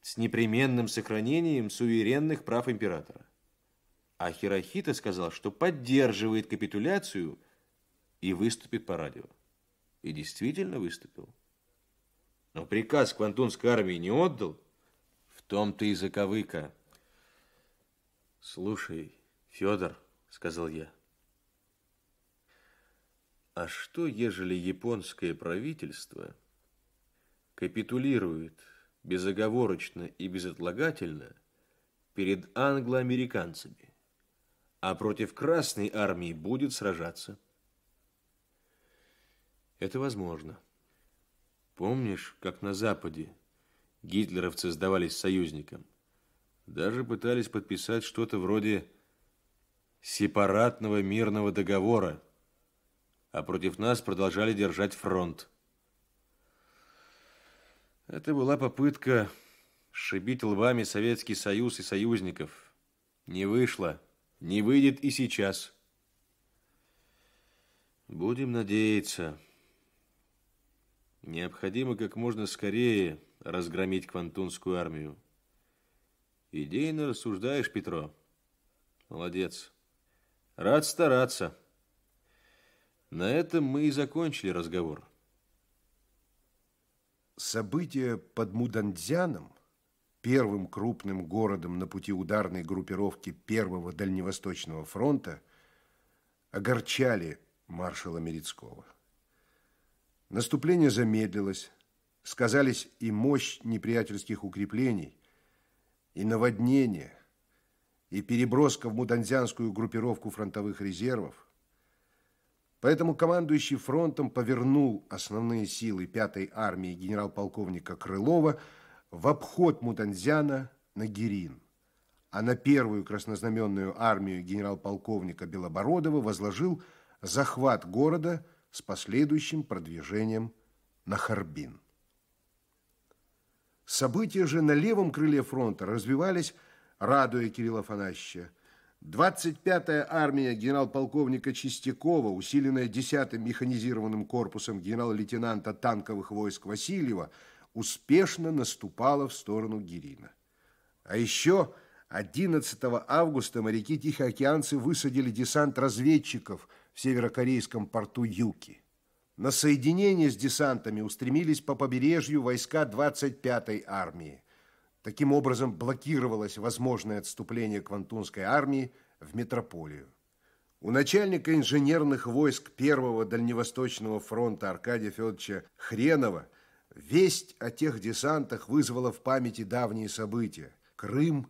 A: с непременным сохранением суверенных прав императора. А Хирохита сказал, что поддерживает капитуляцию и выступит по радио. И действительно выступил. Но приказ Квантунской армии не отдал. В том-то и заковыка. Слушай, Федор, сказал я, а что, ежели японское правительство капитулирует безоговорочно и безотлагательно перед англоамериканцами? а против Красной армии будет сражаться. Это возможно. Помнишь, как на Западе гитлеровцы сдавались союзникам? Даже пытались подписать что-то вроде сепаратного мирного договора, а против нас продолжали держать фронт. Это была попытка шибить лбами Советский Союз и союзников. Не вышло. Не выйдет и сейчас. Будем надеяться. Необходимо как можно скорее разгромить Квантунскую армию. Идейно рассуждаешь, Петро. Молодец. Рад стараться. На этом мы и закончили разговор.
B: События под Муданзяном – первым крупным городом на пути ударной группировки Первого Дальневосточного фронта, огорчали маршала Мерецкого. Наступление замедлилось, сказались и мощь неприятельских укреплений, и наводнение, и переброска в муданзянскую группировку фронтовых резервов. Поэтому командующий фронтом повернул основные силы 5-й армии генерал-полковника Крылова – в обход Мутанзяна на Герин, а на первую краснознаменную армию генерал-полковника Белобородова возложил захват города с последующим продвижением на Харбин. События же на левом крыле фронта развивались, радуя Кирилла Афанасьевича. 25-я армия генерал-полковника Чистякова, усиленная 10-м механизированным корпусом генерал-лейтенанта танковых войск Васильева – успешно наступала в сторону Гирина. А еще 11 августа моряки-тихоокеанцы высадили десант разведчиков в северокорейском порту Юки. На соединение с десантами устремились по побережью войска 25-й армии. Таким образом блокировалось возможное отступление Квантунской армии в метрополию. У начальника инженерных войск Первого Дальневосточного фронта Аркадия Федоровича Хренова – Весть о тех десантах вызвала в памяти давние события. Крым,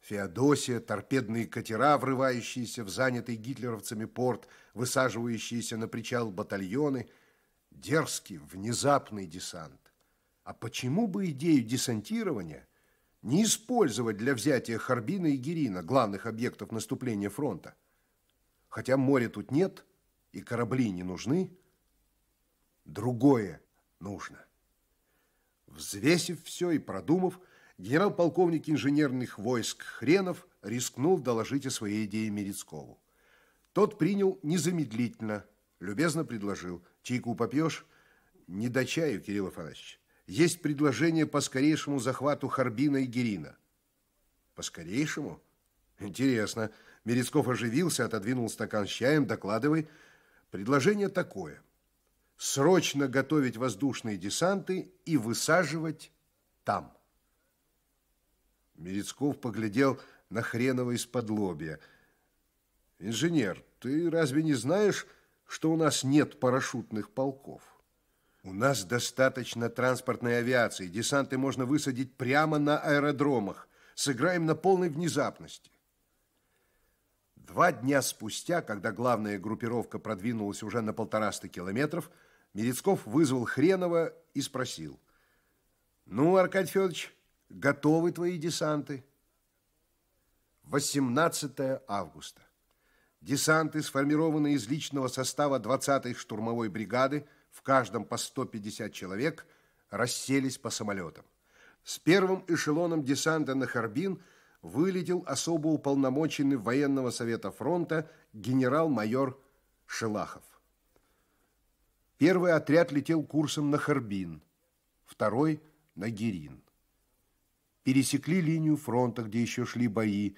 B: Феодосия, торпедные катера, врывающиеся в занятый гитлеровцами порт, высаживающиеся на причал батальоны. Дерзкий, внезапный десант. А почему бы идею десантирования не использовать для взятия Харбина и Герина, главных объектов наступления фронта? Хотя моря тут нет и корабли не нужны, другое нужно. Взвесив все и продумав, генерал-полковник инженерных войск Хренов рискнул доложить о своей идее Мерецкову. Тот принял незамедлительно, любезно предложил. «Чайку попьешь?» «Не до чаю, Кирилл Афанасьевич. Есть предложение по скорейшему захвату Харбина и Герина». «По скорейшему?» «Интересно». Мерецков оживился, отодвинул стакан с чаем, докладывай. «Предложение такое срочно готовить воздушные десанты и высаживать там. Мерецков поглядел на Хренова из-под лобья. «Инженер, ты разве не знаешь, что у нас нет парашютных полков?» «У нас достаточно транспортной авиации. Десанты можно высадить прямо на аэродромах. Сыграем на полной внезапности». Два дня спустя, когда главная группировка продвинулась уже на полтораста километров – Мерецков вызвал Хренова и спросил. «Ну, Аркадий Федорович, готовы твои десанты?» 18 августа. Десанты, сформированные из личного состава 20-й штурмовой бригады, в каждом по 150 человек, расселись по самолетам. С первым эшелоном десанта на Харбин вылетел особо уполномоченный военного совета фронта генерал-майор Шелахов. Первый отряд летел курсом на Харбин, второй – на Герин. Пересекли линию фронта, где еще шли бои,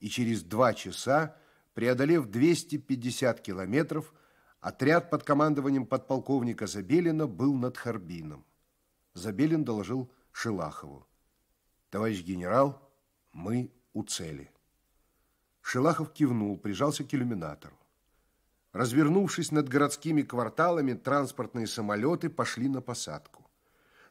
B: и через два часа, преодолев 250 километров, отряд под командованием подполковника Забелина был над Харбином. Забелин доложил Шилахову: «Товарищ генерал, мы у цели». Шилахов кивнул, прижался к иллюминатору. Развернувшись над городскими кварталами, транспортные самолеты пошли на посадку.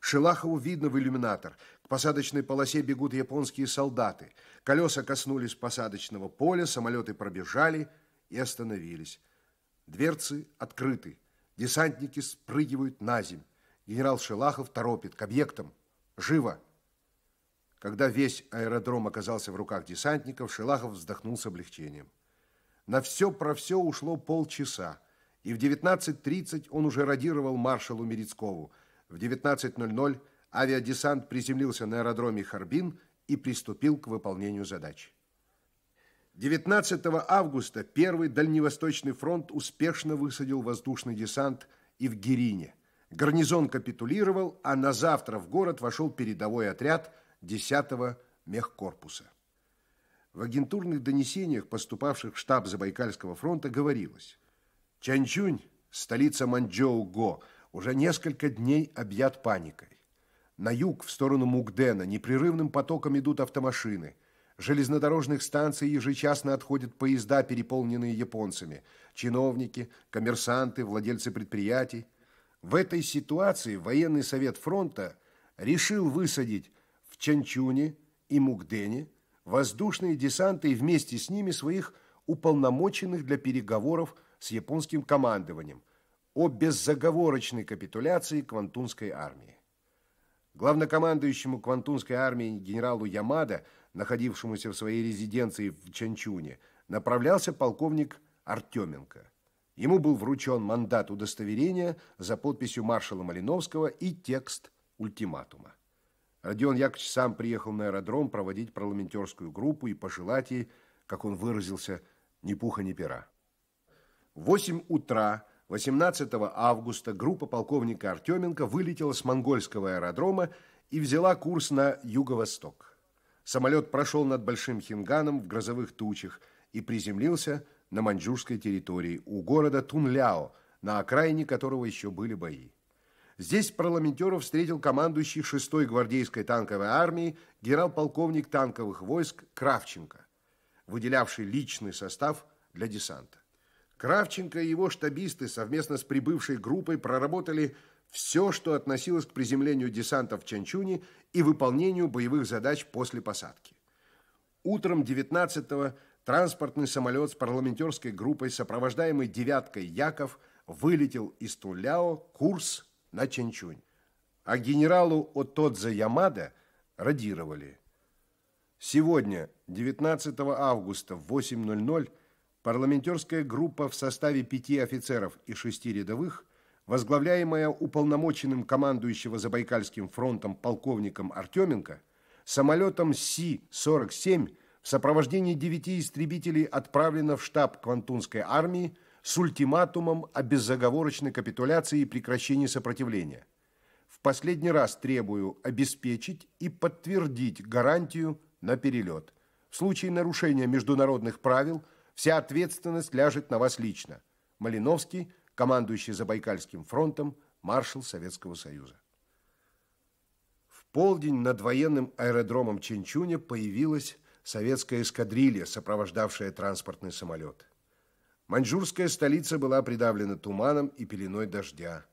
B: Шелахову видно в иллюминатор. К посадочной полосе бегут японские солдаты. Колеса коснулись посадочного поля, самолеты пробежали и остановились. Дверцы открыты. Десантники спрыгивают на земь. Генерал Шелахов торопит к объектам. Живо! Когда весь аэродром оказался в руках десантников, Шелахов вздохнул с облегчением. На все про все ушло полчаса, и в 19.30 он уже радировал маршалу Мерецкову. В 19.00 авиадесант приземлился на аэродроме Харбин и приступил к выполнению задач. 19 августа Первый Дальневосточный фронт успешно высадил воздушный десант и в Гирине. Гарнизон капитулировал, а на завтра в город вошел передовой отряд 10-го мехкорпуса. В агентурных донесениях, поступавших в штаб Забайкальского фронта, говорилось «Чанчунь, столица Манчжоу-Го, уже несколько дней объят паникой. На юг, в сторону Мугдена, непрерывным потоком идут автомашины. Железнодорожных станций ежечасно отходят поезда, переполненные японцами, чиновники, коммерсанты, владельцы предприятий. В этой ситуации военный совет фронта решил высадить в Чанчуне и Мугдене воздушные десанты и вместе с ними своих уполномоченных для переговоров с японским командованием о беззаговорочной капитуляции Квантунской армии. Главнокомандующему Квантунской армии генералу Ямада, находившемуся в своей резиденции в Чанчуне, направлялся полковник Артеменко. Ему был вручен мандат удостоверения за подписью маршала Малиновского и текст ультиматума. Родион Яковлевич сам приехал на аэродром проводить парламентерскую группу и пожелать ей, как он выразился, ни пуха, ни пера. В 8 утра 18 августа группа полковника Артеменко вылетела с монгольского аэродрома и взяла курс на юго-восток. Самолет прошел над Большим Хинганом в грозовых тучах и приземлился на маньчжурской территории у города Тунляо, на окраине которого еще были бои. Здесь парламентеров встретил командующий 6-й гвардейской танковой армии генерал-полковник танковых войск Кравченко, выделявший личный состав для десанта. Кравченко и его штабисты совместно с прибывшей группой проработали все, что относилось к приземлению десанта в Чанчуне и выполнению боевых задач после посадки. Утром 19-го транспортный самолет с парламентерской группой, сопровождаемый «девяткой Яков», вылетел из Туляо, курс на Чанчунь, а генералу Отодзе Ямада радировали. Сегодня, 19 августа в 8.00, парламентерская группа в составе пяти офицеров и шести рядовых, возглавляемая уполномоченным командующего Забайкальским фронтом полковником Артеменко, самолетом Си-47 в сопровождении девяти истребителей отправлена в штаб Квантунской армии с ультиматумом о безоговорочной капитуляции и прекращении сопротивления. В последний раз требую обеспечить и подтвердить гарантию на перелет. В случае нарушения международных правил вся ответственность ляжет на вас лично. Малиновский, командующий Забайкальским фронтом, маршал Советского Союза. В полдень над военным аэродромом Ченчуня появилась советская эскадрилья, сопровождавшая транспортный самолет. Маньчжурская столица была придавлена туманом и пеленой дождя.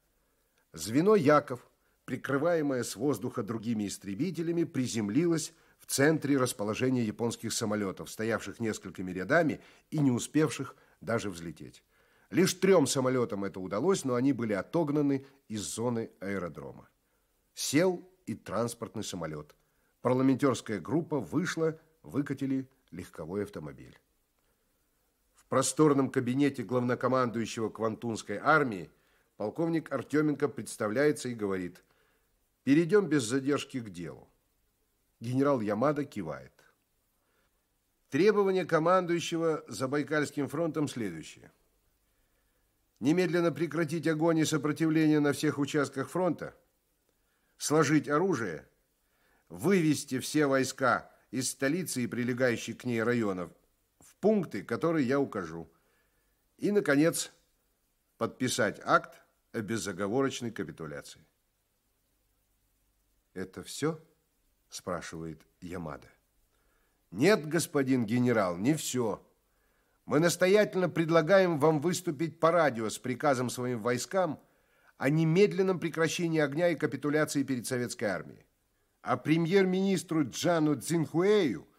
B: Звено Яков, прикрываемое с воздуха другими истребителями, приземлилось в центре расположения японских самолетов, стоявших несколькими рядами и не успевших даже взлететь. Лишь трем самолетам это удалось, но они были отогнаны из зоны аэродрома. Сел и транспортный самолет. Парламентерская группа вышла, выкатили легковой автомобиль. В просторном кабинете главнокомандующего Квантунской армии полковник Артеменко представляется и говорит «Перейдем без задержки к делу». Генерал Ямада кивает. Требование командующего за Байкальским фронтом следующее: Немедленно прекратить огонь и сопротивление на всех участках фронта, сложить оружие, вывести все войска из столицы и прилегающих к ней районов пункты, которые я укажу. И, наконец, подписать акт о безоговорочной капитуляции. «Это все?» – спрашивает Ямада. «Нет, господин генерал, не все. Мы настоятельно предлагаем вам выступить по радио с приказом своим войскам о немедленном прекращении огня и капитуляции перед советской армией. А премьер-министру Джану Цзинхуэю –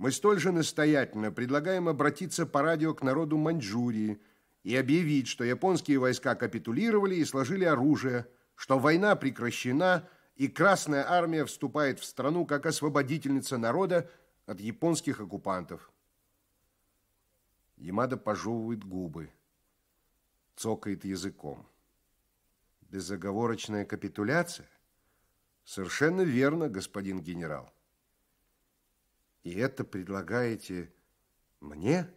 B: мы столь же настоятельно предлагаем обратиться по радио к народу Маньчжурии и объявить, что японские войска капитулировали и сложили оружие, что война прекращена и Красная Армия вступает в страну как освободительница народа от японских оккупантов. Ямада пожевывает губы, цокает языком. Безоговорочная капитуляция? Совершенно верно, господин генерал. И это предлагаете мне,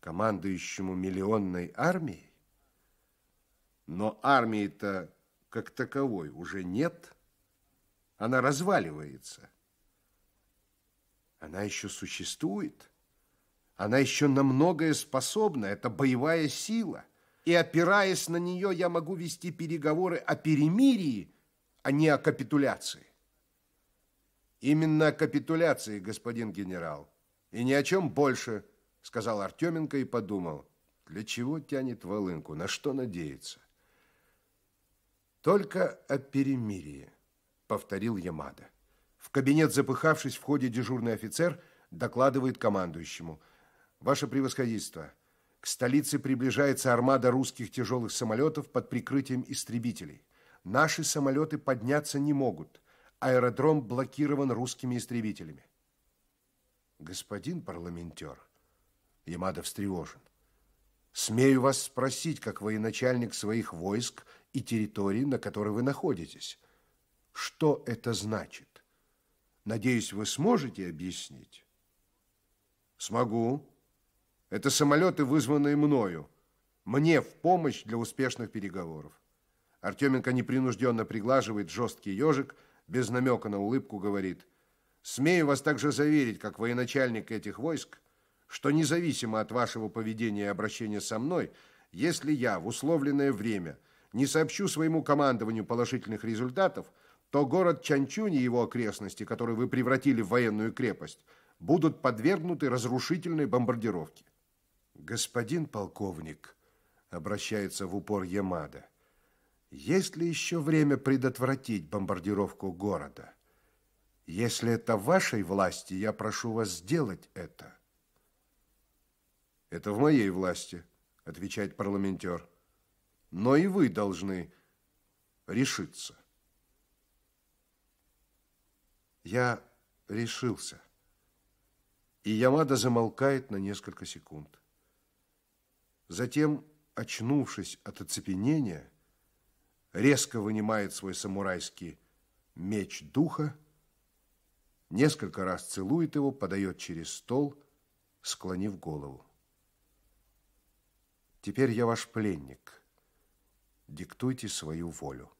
B: командующему миллионной армией? Но армии-то как таковой уже нет. Она разваливается. Она еще существует. Она еще на многое способна. Это боевая сила. И опираясь на нее, я могу вести переговоры о перемирии, а не о капитуляции. Именно о капитуляции, господин генерал. И ни о чем больше, сказал Артеменко и подумал, для чего тянет волынку, на что надеется. Только о перемирии, повторил Ямада. В кабинет, запыхавшись, входит дежурный офицер, докладывает командующему. Ваше превосходительство, к столице приближается армада русских тяжелых самолетов под прикрытием истребителей. Наши самолеты подняться не могут аэродром блокирован русскими истребителями. Господин парламентер, Ямада встревожен, смею вас спросить, как военачальник своих войск и территорий, на которой вы находитесь, что это значит? Надеюсь, вы сможете объяснить? Смогу. Это самолеты, вызванные мною. Мне в помощь для успешных переговоров. Артеменко непринужденно приглаживает жесткий ежик без намека на улыбку говорит, «Смею вас также заверить, как военачальник этих войск, что независимо от вашего поведения и обращения со мной, если я в условленное время не сообщу своему командованию положительных результатов, то город Чанчунь и его окрестности, которые вы превратили в военную крепость, будут подвергнуты разрушительной бомбардировке». «Господин полковник», — обращается в упор Ямада, — есть ли еще время предотвратить бомбардировку города? Если это вашей власти, я прошу вас сделать это. Это в моей власти, отвечает парламентер. Но и вы должны решиться. Я решился. И Ямада замолкает на несколько секунд. Затем, очнувшись от оцепенения, резко вынимает свой самурайский меч духа, несколько раз целует его, подает через стол, склонив голову. Теперь я ваш пленник. Диктуйте свою волю.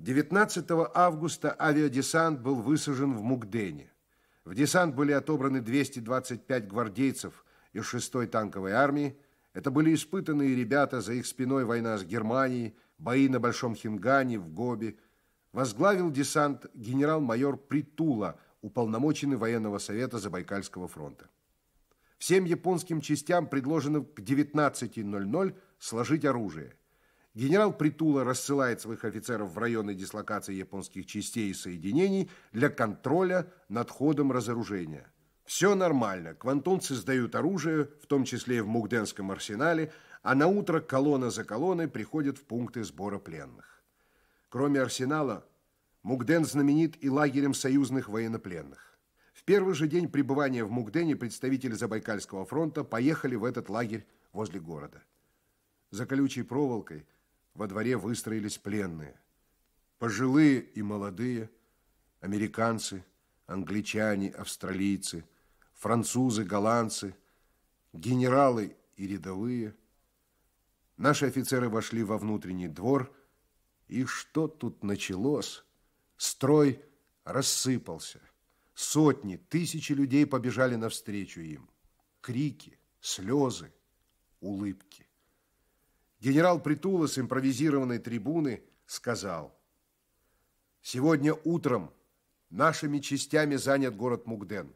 B: 19 августа авиадесант был высажен в Мукдене. В десант были отобраны 225 гвардейцев из 6-й танковой армии, это были испытанные ребята, за их спиной война с Германией, бои на Большом Хингане, в Гобе. Возглавил десант генерал-майор Притула, уполномоченный военного совета Забайкальского фронта. Всем японским частям предложено к 19.00 сложить оружие. Генерал Притула рассылает своих офицеров в районы дислокации японских частей и соединений для контроля над ходом разоружения. Все нормально. Квантунцы сдают оружие, в том числе и в Мугденском арсенале, а на утро колонна за колонной приходят в пункты сбора пленных. Кроме арсенала, Мугден знаменит и лагерем союзных военнопленных. В первый же день пребывания в Мугдене представители Забайкальского фронта поехали в этот лагерь возле города. За колючей проволокой во дворе выстроились пленные. Пожилые и молодые, американцы, англичане, австралийцы – французы, голландцы, генералы и рядовые. Наши офицеры вошли во внутренний двор, и что тут началось? Строй рассыпался. Сотни, тысячи людей побежали навстречу им. Крики, слезы, улыбки. Генерал Притула с импровизированной трибуны сказал, «Сегодня утром нашими частями занят город Мугден.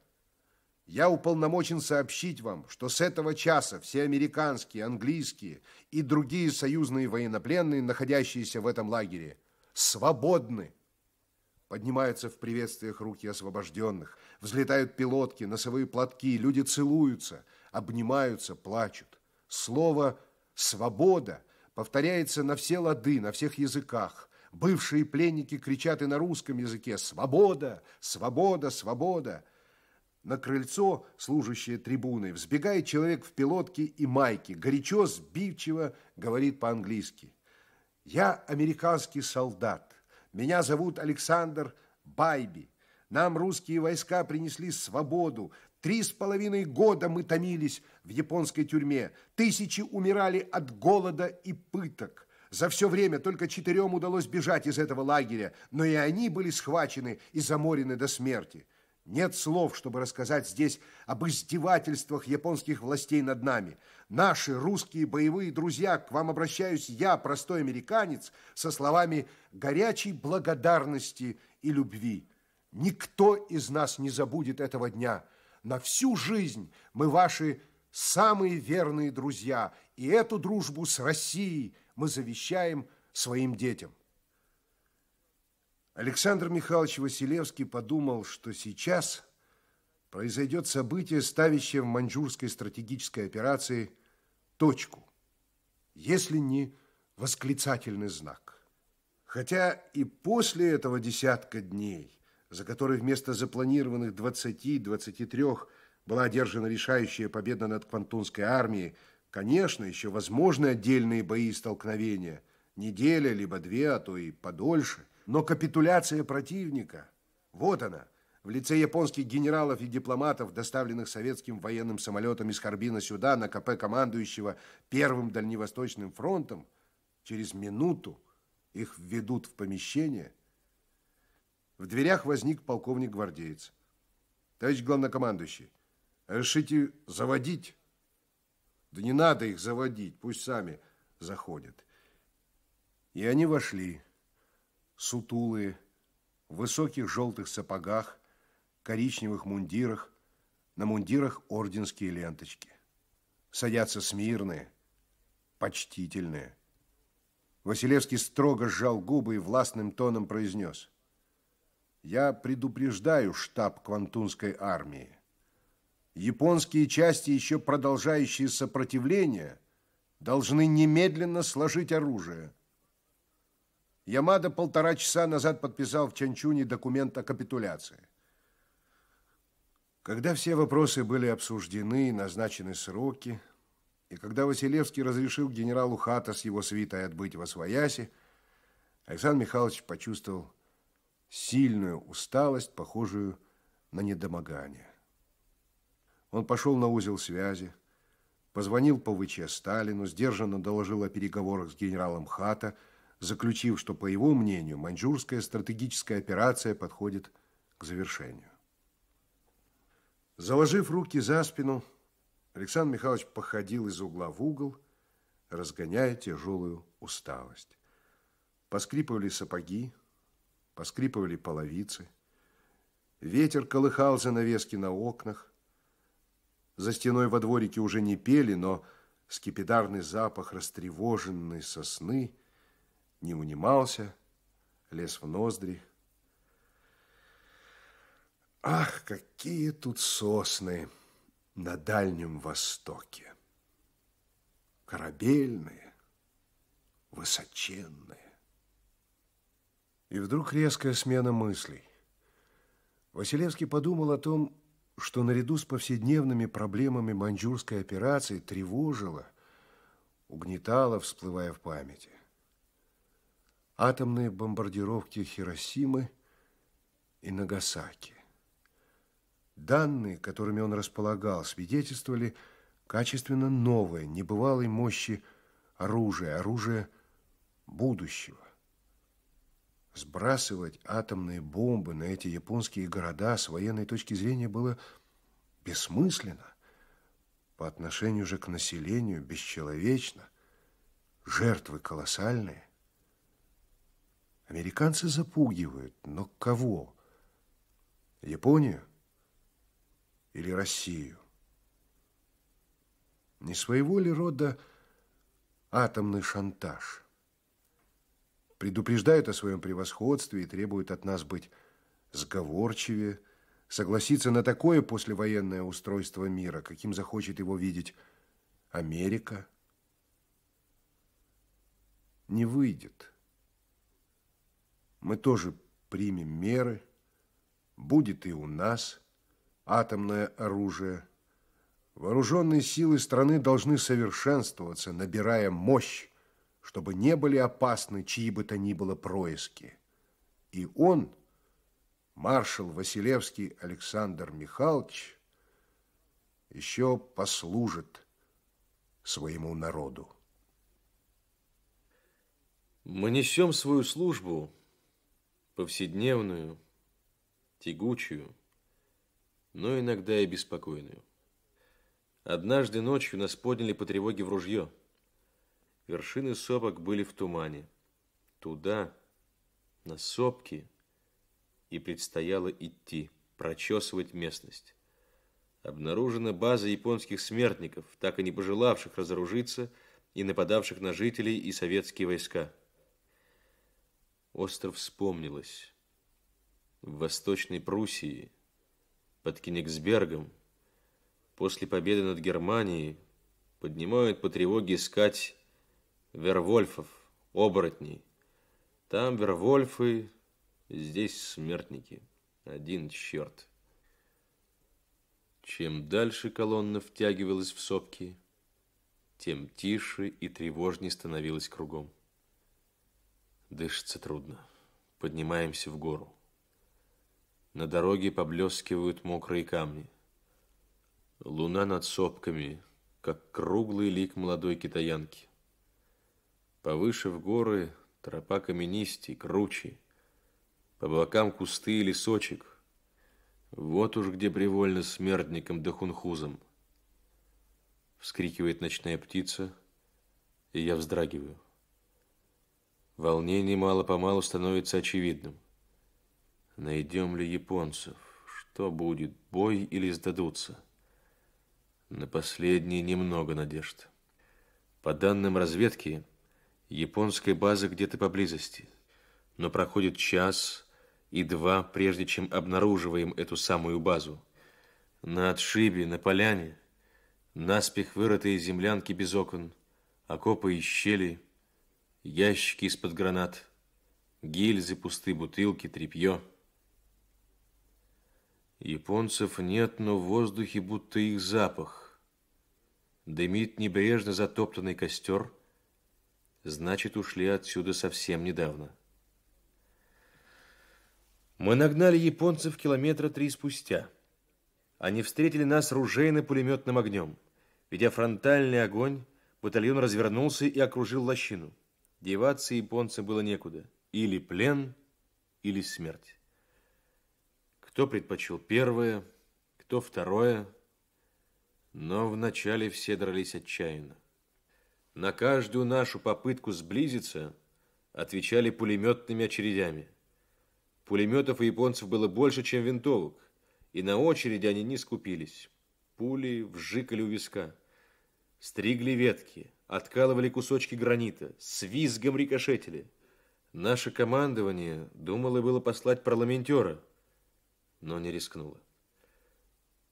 B: Я уполномочен сообщить вам, что с этого часа все американские, английские и другие союзные военнопленные, находящиеся в этом лагере, свободны. Поднимаются в приветствиях руки освобожденных, взлетают пилотки, носовые платки, люди целуются, обнимаются, плачут. Слово «свобода» повторяется на все лады, на всех языках. Бывшие пленники кричат и на русском языке «Свобода! Свобода! Свобода!» На крыльцо, служащее трибуной, взбегает человек в пилотке и майке, горячо, сбивчиво говорит по-английски. «Я американский солдат. Меня зовут Александр Байби. Нам русские войска принесли свободу. Три с половиной года мы томились в японской тюрьме. Тысячи умирали от голода и пыток. За все время только четырем удалось бежать из этого лагеря, но и они были схвачены и заморены до смерти. Нет слов, чтобы рассказать здесь об издевательствах японских властей над нами. Наши русские боевые друзья, к вам обращаюсь я, простой американец, со словами горячей благодарности и любви. Никто из нас не забудет этого дня. На всю жизнь мы ваши самые верные друзья, и эту дружбу с Россией мы завещаем своим детям. Александр Михайлович Василевский подумал, что сейчас произойдет событие, ставящее в маньчжурской стратегической операции точку, если не восклицательный знак. Хотя и после этого десятка дней, за которые вместо запланированных 20-23 была одержана решающая победа над Квантунской армией, конечно, еще возможны отдельные бои и столкновения, неделя либо две, а то и подольше, но капитуляция противника, вот она, в лице японских генералов и дипломатов, доставленных советским военным самолетом из Харбина сюда, на КП командующего Первым Дальневосточным фронтом, через минуту их введут в помещение. В дверях возник полковник-гвардеец. Товарищ главнокомандующий, решите заводить? Да не надо их заводить, пусть сами заходят. И они вошли сутулые, в высоких желтых сапогах, коричневых мундирах, на мундирах орденские ленточки. Садятся смирные, почтительные. Василевский строго сжал губы и властным тоном произнес. «Я предупреждаю штаб Квантунской армии. Японские части, еще продолжающие сопротивление, должны немедленно сложить оружие, Ямада полтора часа назад подписал в Чанчуне документ о капитуляции. Когда все вопросы были обсуждены и назначены сроки, и когда Василевский разрешил генералу Хата с его свитой отбыть во Свояси, Александр Михайлович почувствовал сильную усталость, похожую на недомогание. Он пошел на узел связи, позвонил по ВЧ Сталину, сдержанно доложил о переговорах с генералом Хата – заключив, что, по его мнению, маньчжурская стратегическая операция подходит к завершению. Заложив руки за спину, Александр Михайлович походил из угла в угол, разгоняя тяжелую усталость. Поскрипывали сапоги, поскрипывали половицы. Ветер колыхал занавески на окнах. За стеной во дворике уже не пели, но скипидарный запах растревоженной сосны – не унимался, лез в ноздри. Ах, какие тут сосны на Дальнем Востоке! Корабельные, высоченные. И вдруг резкая смена мыслей. Василевский подумал о том, что наряду с повседневными проблемами маньчжурской операции тревожило, угнетало, всплывая в памяти атомные бомбардировки Хиросимы и Нагасаки. Данные, которыми он располагал, свидетельствовали качественно новое, небывалой мощи оружия, оружия будущего. Сбрасывать атомные бомбы на эти японские города с военной точки зрения было бессмысленно. По отношению же к населению бесчеловечно. Жертвы колоссальные. Американцы запугивают, но кого? Японию или Россию? Не своего ли рода атомный шантаж? Предупреждают о своем превосходстве и требуют от нас быть сговорчивее, согласиться на такое послевоенное устройство мира, каким захочет его видеть Америка. Не выйдет. Мы тоже примем меры. Будет и у нас атомное оружие. Вооруженные силы страны должны совершенствоваться, набирая мощь, чтобы не были опасны чьи бы то ни было происки. И он, маршал Василевский Александр Михайлович, еще послужит своему народу. Мы несем
A: свою службу повседневную, тягучую, но иногда и беспокойную. Однажды ночью нас подняли по тревоге в ружье. Вершины сопок были в тумане. Туда, на сопки, и предстояло идти, прочесывать местность. Обнаружена база японских смертников, так и не пожелавших разоружиться и нападавших на жителей и советские войска остро вспомнилось. В Восточной Пруссии, под Кенигсбергом, после победы над Германией, поднимают по тревоге искать вервольфов, оборотней. Там вервольфы, здесь смертники. Один черт. Чем дальше колонна втягивалась в сопки, тем тише и тревожнее становилось кругом. Дышится трудно. Поднимаемся в гору. На дороге поблескивают мокрые камни. Луна над сопками, как круглый лик молодой китаянки. Повыше в горы тропа каменистей, круче. По бокам кусты и лесочек. Вот уж где привольно смертником да хунхузом. Вскрикивает ночная птица, и я вздрагиваю волнение мало-помалу становится очевидным. Найдем ли японцев? Что будет, бой или сдадутся? На последние немного надежд. По данным разведки, японская база где-то поблизости. Но проходит час и два, прежде чем обнаруживаем эту самую базу. На отшибе, на поляне, наспех вырытые землянки без окон, окопы и щели – ящики из-под гранат, гильзы, пустые бутылки, тряпье. Японцев нет, но в воздухе будто их запах. Дымит небрежно затоптанный костер. Значит, ушли отсюда совсем недавно. Мы нагнали японцев километра три спустя. Они встретили нас ружейно-пулеметным огнем. Ведя фронтальный огонь, батальон развернулся и окружил лощину. Деваться японцам было некуда. Или плен, или смерть. Кто предпочел первое, кто второе, но вначале все дрались отчаянно. На каждую нашу попытку сблизиться отвечали пулеметными очередями. Пулеметов у японцев было больше, чем винтовок, и на очереди они не скупились. Пули вжикали у виска, стригли ветки – откалывали кусочки гранита, с визгом рикошетили. Наше командование думало было послать парламентера, но не рискнуло.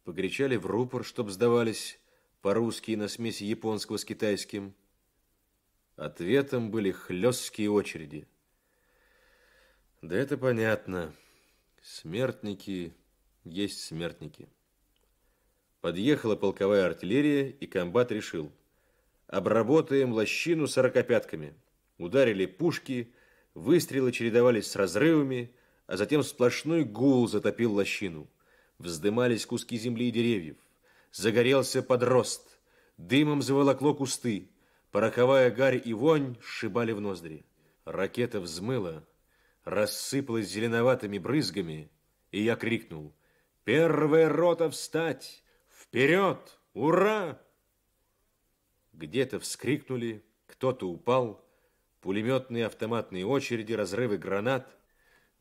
A: Погречали в рупор, чтоб сдавались по-русски на смеси японского с китайским. Ответом были хлесткие очереди. Да это понятно. Смертники есть смертники. Подъехала полковая артиллерия, и комбат решил – обработаем лощину сорокопятками. Ударили пушки, выстрелы чередовались с разрывами, а затем сплошной гул затопил лощину. Вздымались куски земли и деревьев. Загорелся подрост. Дымом заволокло кусты. Пороховая гарь и вонь сшибали в ноздри. Ракета взмыла, рассыпалась зеленоватыми брызгами, и я крикнул «Первая рота встать! Вперед! Ура!» Где-то вскрикнули, кто-то упал, пулеметные автоматные очереди, разрывы гранат.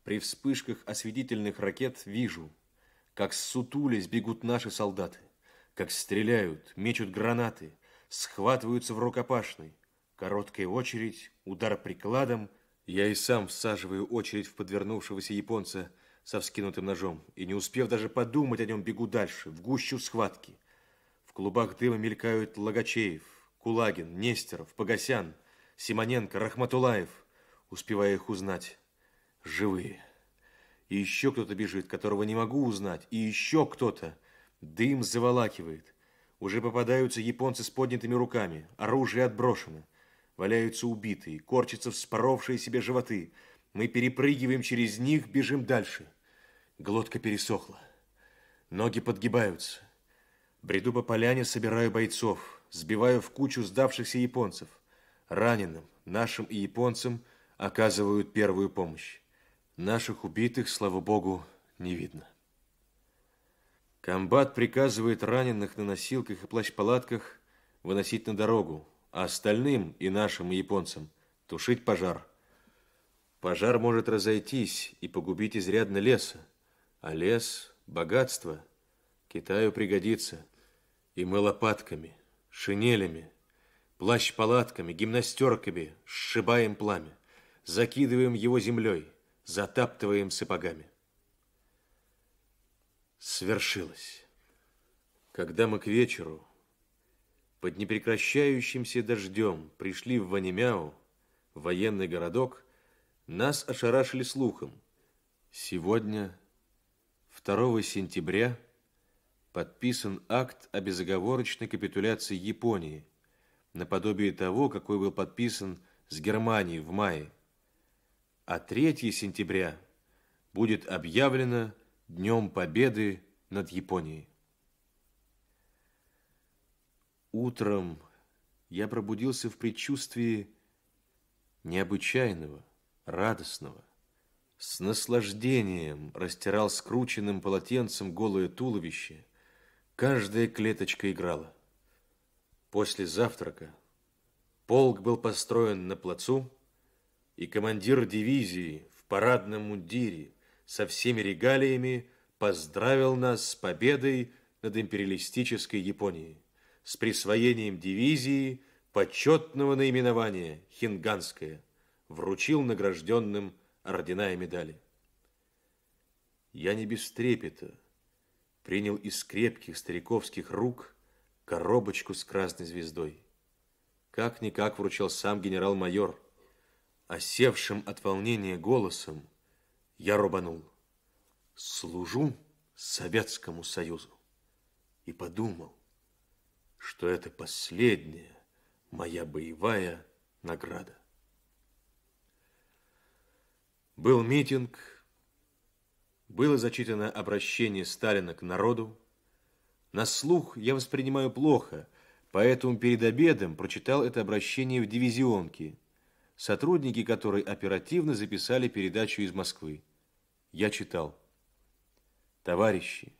A: При вспышках осветительных ракет вижу, как сутулись бегут наши солдаты, как стреляют, мечут гранаты, схватываются в рукопашный. Короткая очередь, удар прикладом. Я и сам всаживаю очередь в подвернувшегося японца со вскинутым ножом, и не успев даже подумать о нем, бегу дальше, в гущу схватки. В клубах дыма мелькают Логачеев, Кулагин, Нестеров, Погосян, Симоненко, Рахматулаев. Успеваю их узнать. Живые. И еще кто-то бежит, которого не могу узнать. И еще кто-то. Дым заволакивает. Уже попадаются японцы с поднятыми руками. Оружие отброшено. Валяются убитые, корчатся вспоровшие себе животы. Мы перепрыгиваем через них, бежим дальше. Глотка пересохла. Ноги подгибаются. Бреду по поляне, собираю бойцов сбивая в кучу сдавшихся японцев. Раненым, нашим и японцам оказывают первую помощь. Наших убитых, слава богу, не видно. Комбат приказывает раненых на носилках и плащ-палатках выносить на дорогу, а остальным, и нашим, и японцам, тушить пожар. Пожар может разойтись и погубить изрядно леса, а лес – богатство, Китаю пригодится, и мы лопатками, шинелями, плащ-палатками, гимнастерками сшибаем пламя, закидываем его землей, затаптываем сапогами. Свершилось. Когда мы к вечеру под непрекращающимся дождем пришли в Ванимяу, военный городок, нас ошарашили слухом. Сегодня, 2 сентября, подписан акт о безоговорочной капитуляции Японии, наподобие того, какой был подписан с Германией в мае. А 3 сентября будет объявлено Днем Победы над Японией. Утром я пробудился в предчувствии необычайного, радостного. С наслаждением растирал скрученным полотенцем голое туловище – Каждая клеточка играла. После завтрака полк был построен на плацу, и командир дивизии в парадном мундире со всеми регалиями поздравил нас с победой над империалистической Японией, с присвоением дивизии почетного наименования «Хинганское», вручил награжденным ордена и медали. Я не без трепета – принял из крепких стариковских рук коробочку с красной звездой. Как-никак вручал сам генерал-майор. Осевшим от волнения голосом я рубанул. Служу Советскому Союзу. И подумал, что это последняя моя боевая награда. Был митинг, было зачитано обращение Сталина к народу. На слух я воспринимаю плохо, поэтому перед обедом прочитал это обращение в дивизионке, сотрудники которой оперативно записали передачу из Москвы. Я читал. Товарищи,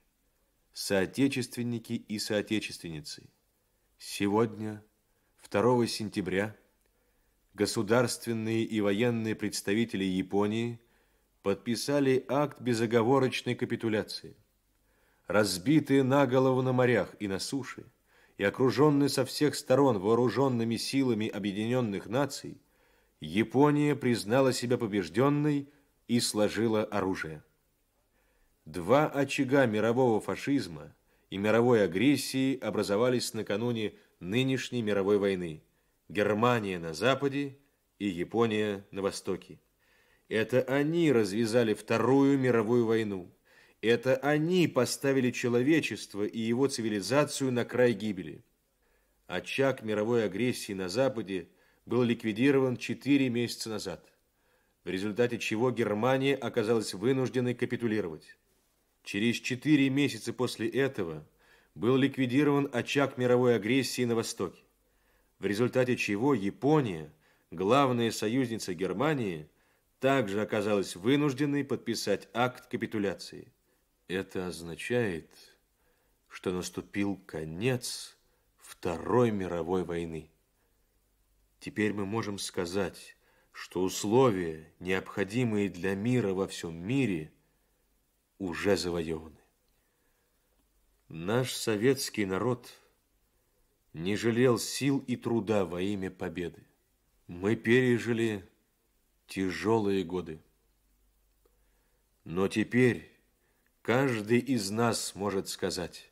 A: соотечественники и соотечественницы, сегодня, 2 сентября, государственные и военные представители Японии – подписали акт безоговорочной капитуляции. Разбитые наголову на морях и на суше, и окруженные со всех сторон вооруженными силами объединенных наций, Япония признала себя побежденной и сложила оружие. Два очага мирового фашизма и мировой агрессии образовались накануне нынешней мировой войны – Германия на западе и Япония на востоке. Это они развязали Вторую мировую войну. Это они поставили человечество и его цивилизацию на край гибели. Очаг мировой агрессии на Западе был ликвидирован 4 месяца назад, в результате чего Германия оказалась вынужденной капитулировать. Через 4 месяца после этого был ликвидирован очаг мировой агрессии на Востоке, в результате чего Япония, главная союзница Германии – также оказалась вынужденной подписать акт капитуляции. Это означает, что наступил конец Второй мировой войны. Теперь мы можем сказать, что условия, необходимые для мира во всем мире, уже завоеваны. Наш советский народ не жалел сил и труда во имя победы. Мы пережили тяжелые годы. Но теперь каждый из нас может сказать,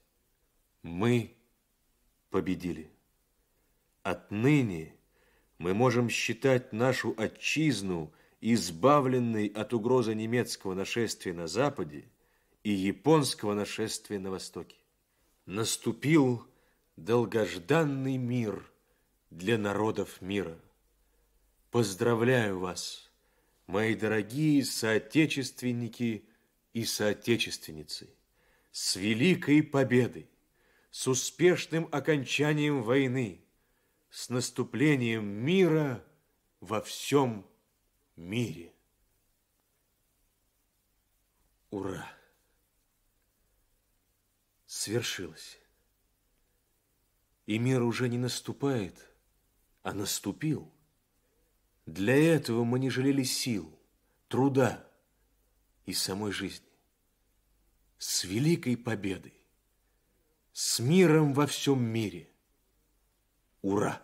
A: мы победили. Отныне мы можем считать нашу отчизну избавленной от угрозы немецкого нашествия на Западе и японского нашествия на Востоке. Наступил долгожданный мир для народов мира. Поздравляю вас! мои дорогие соотечественники и соотечественницы, с великой победой, с успешным окончанием войны, с наступлением мира во всем мире. Ура! Свершилось. И мир уже не наступает, а наступил – для этого мы не жалели сил, труда и самой жизни. С великой победой, с миром во всем мире. Ура!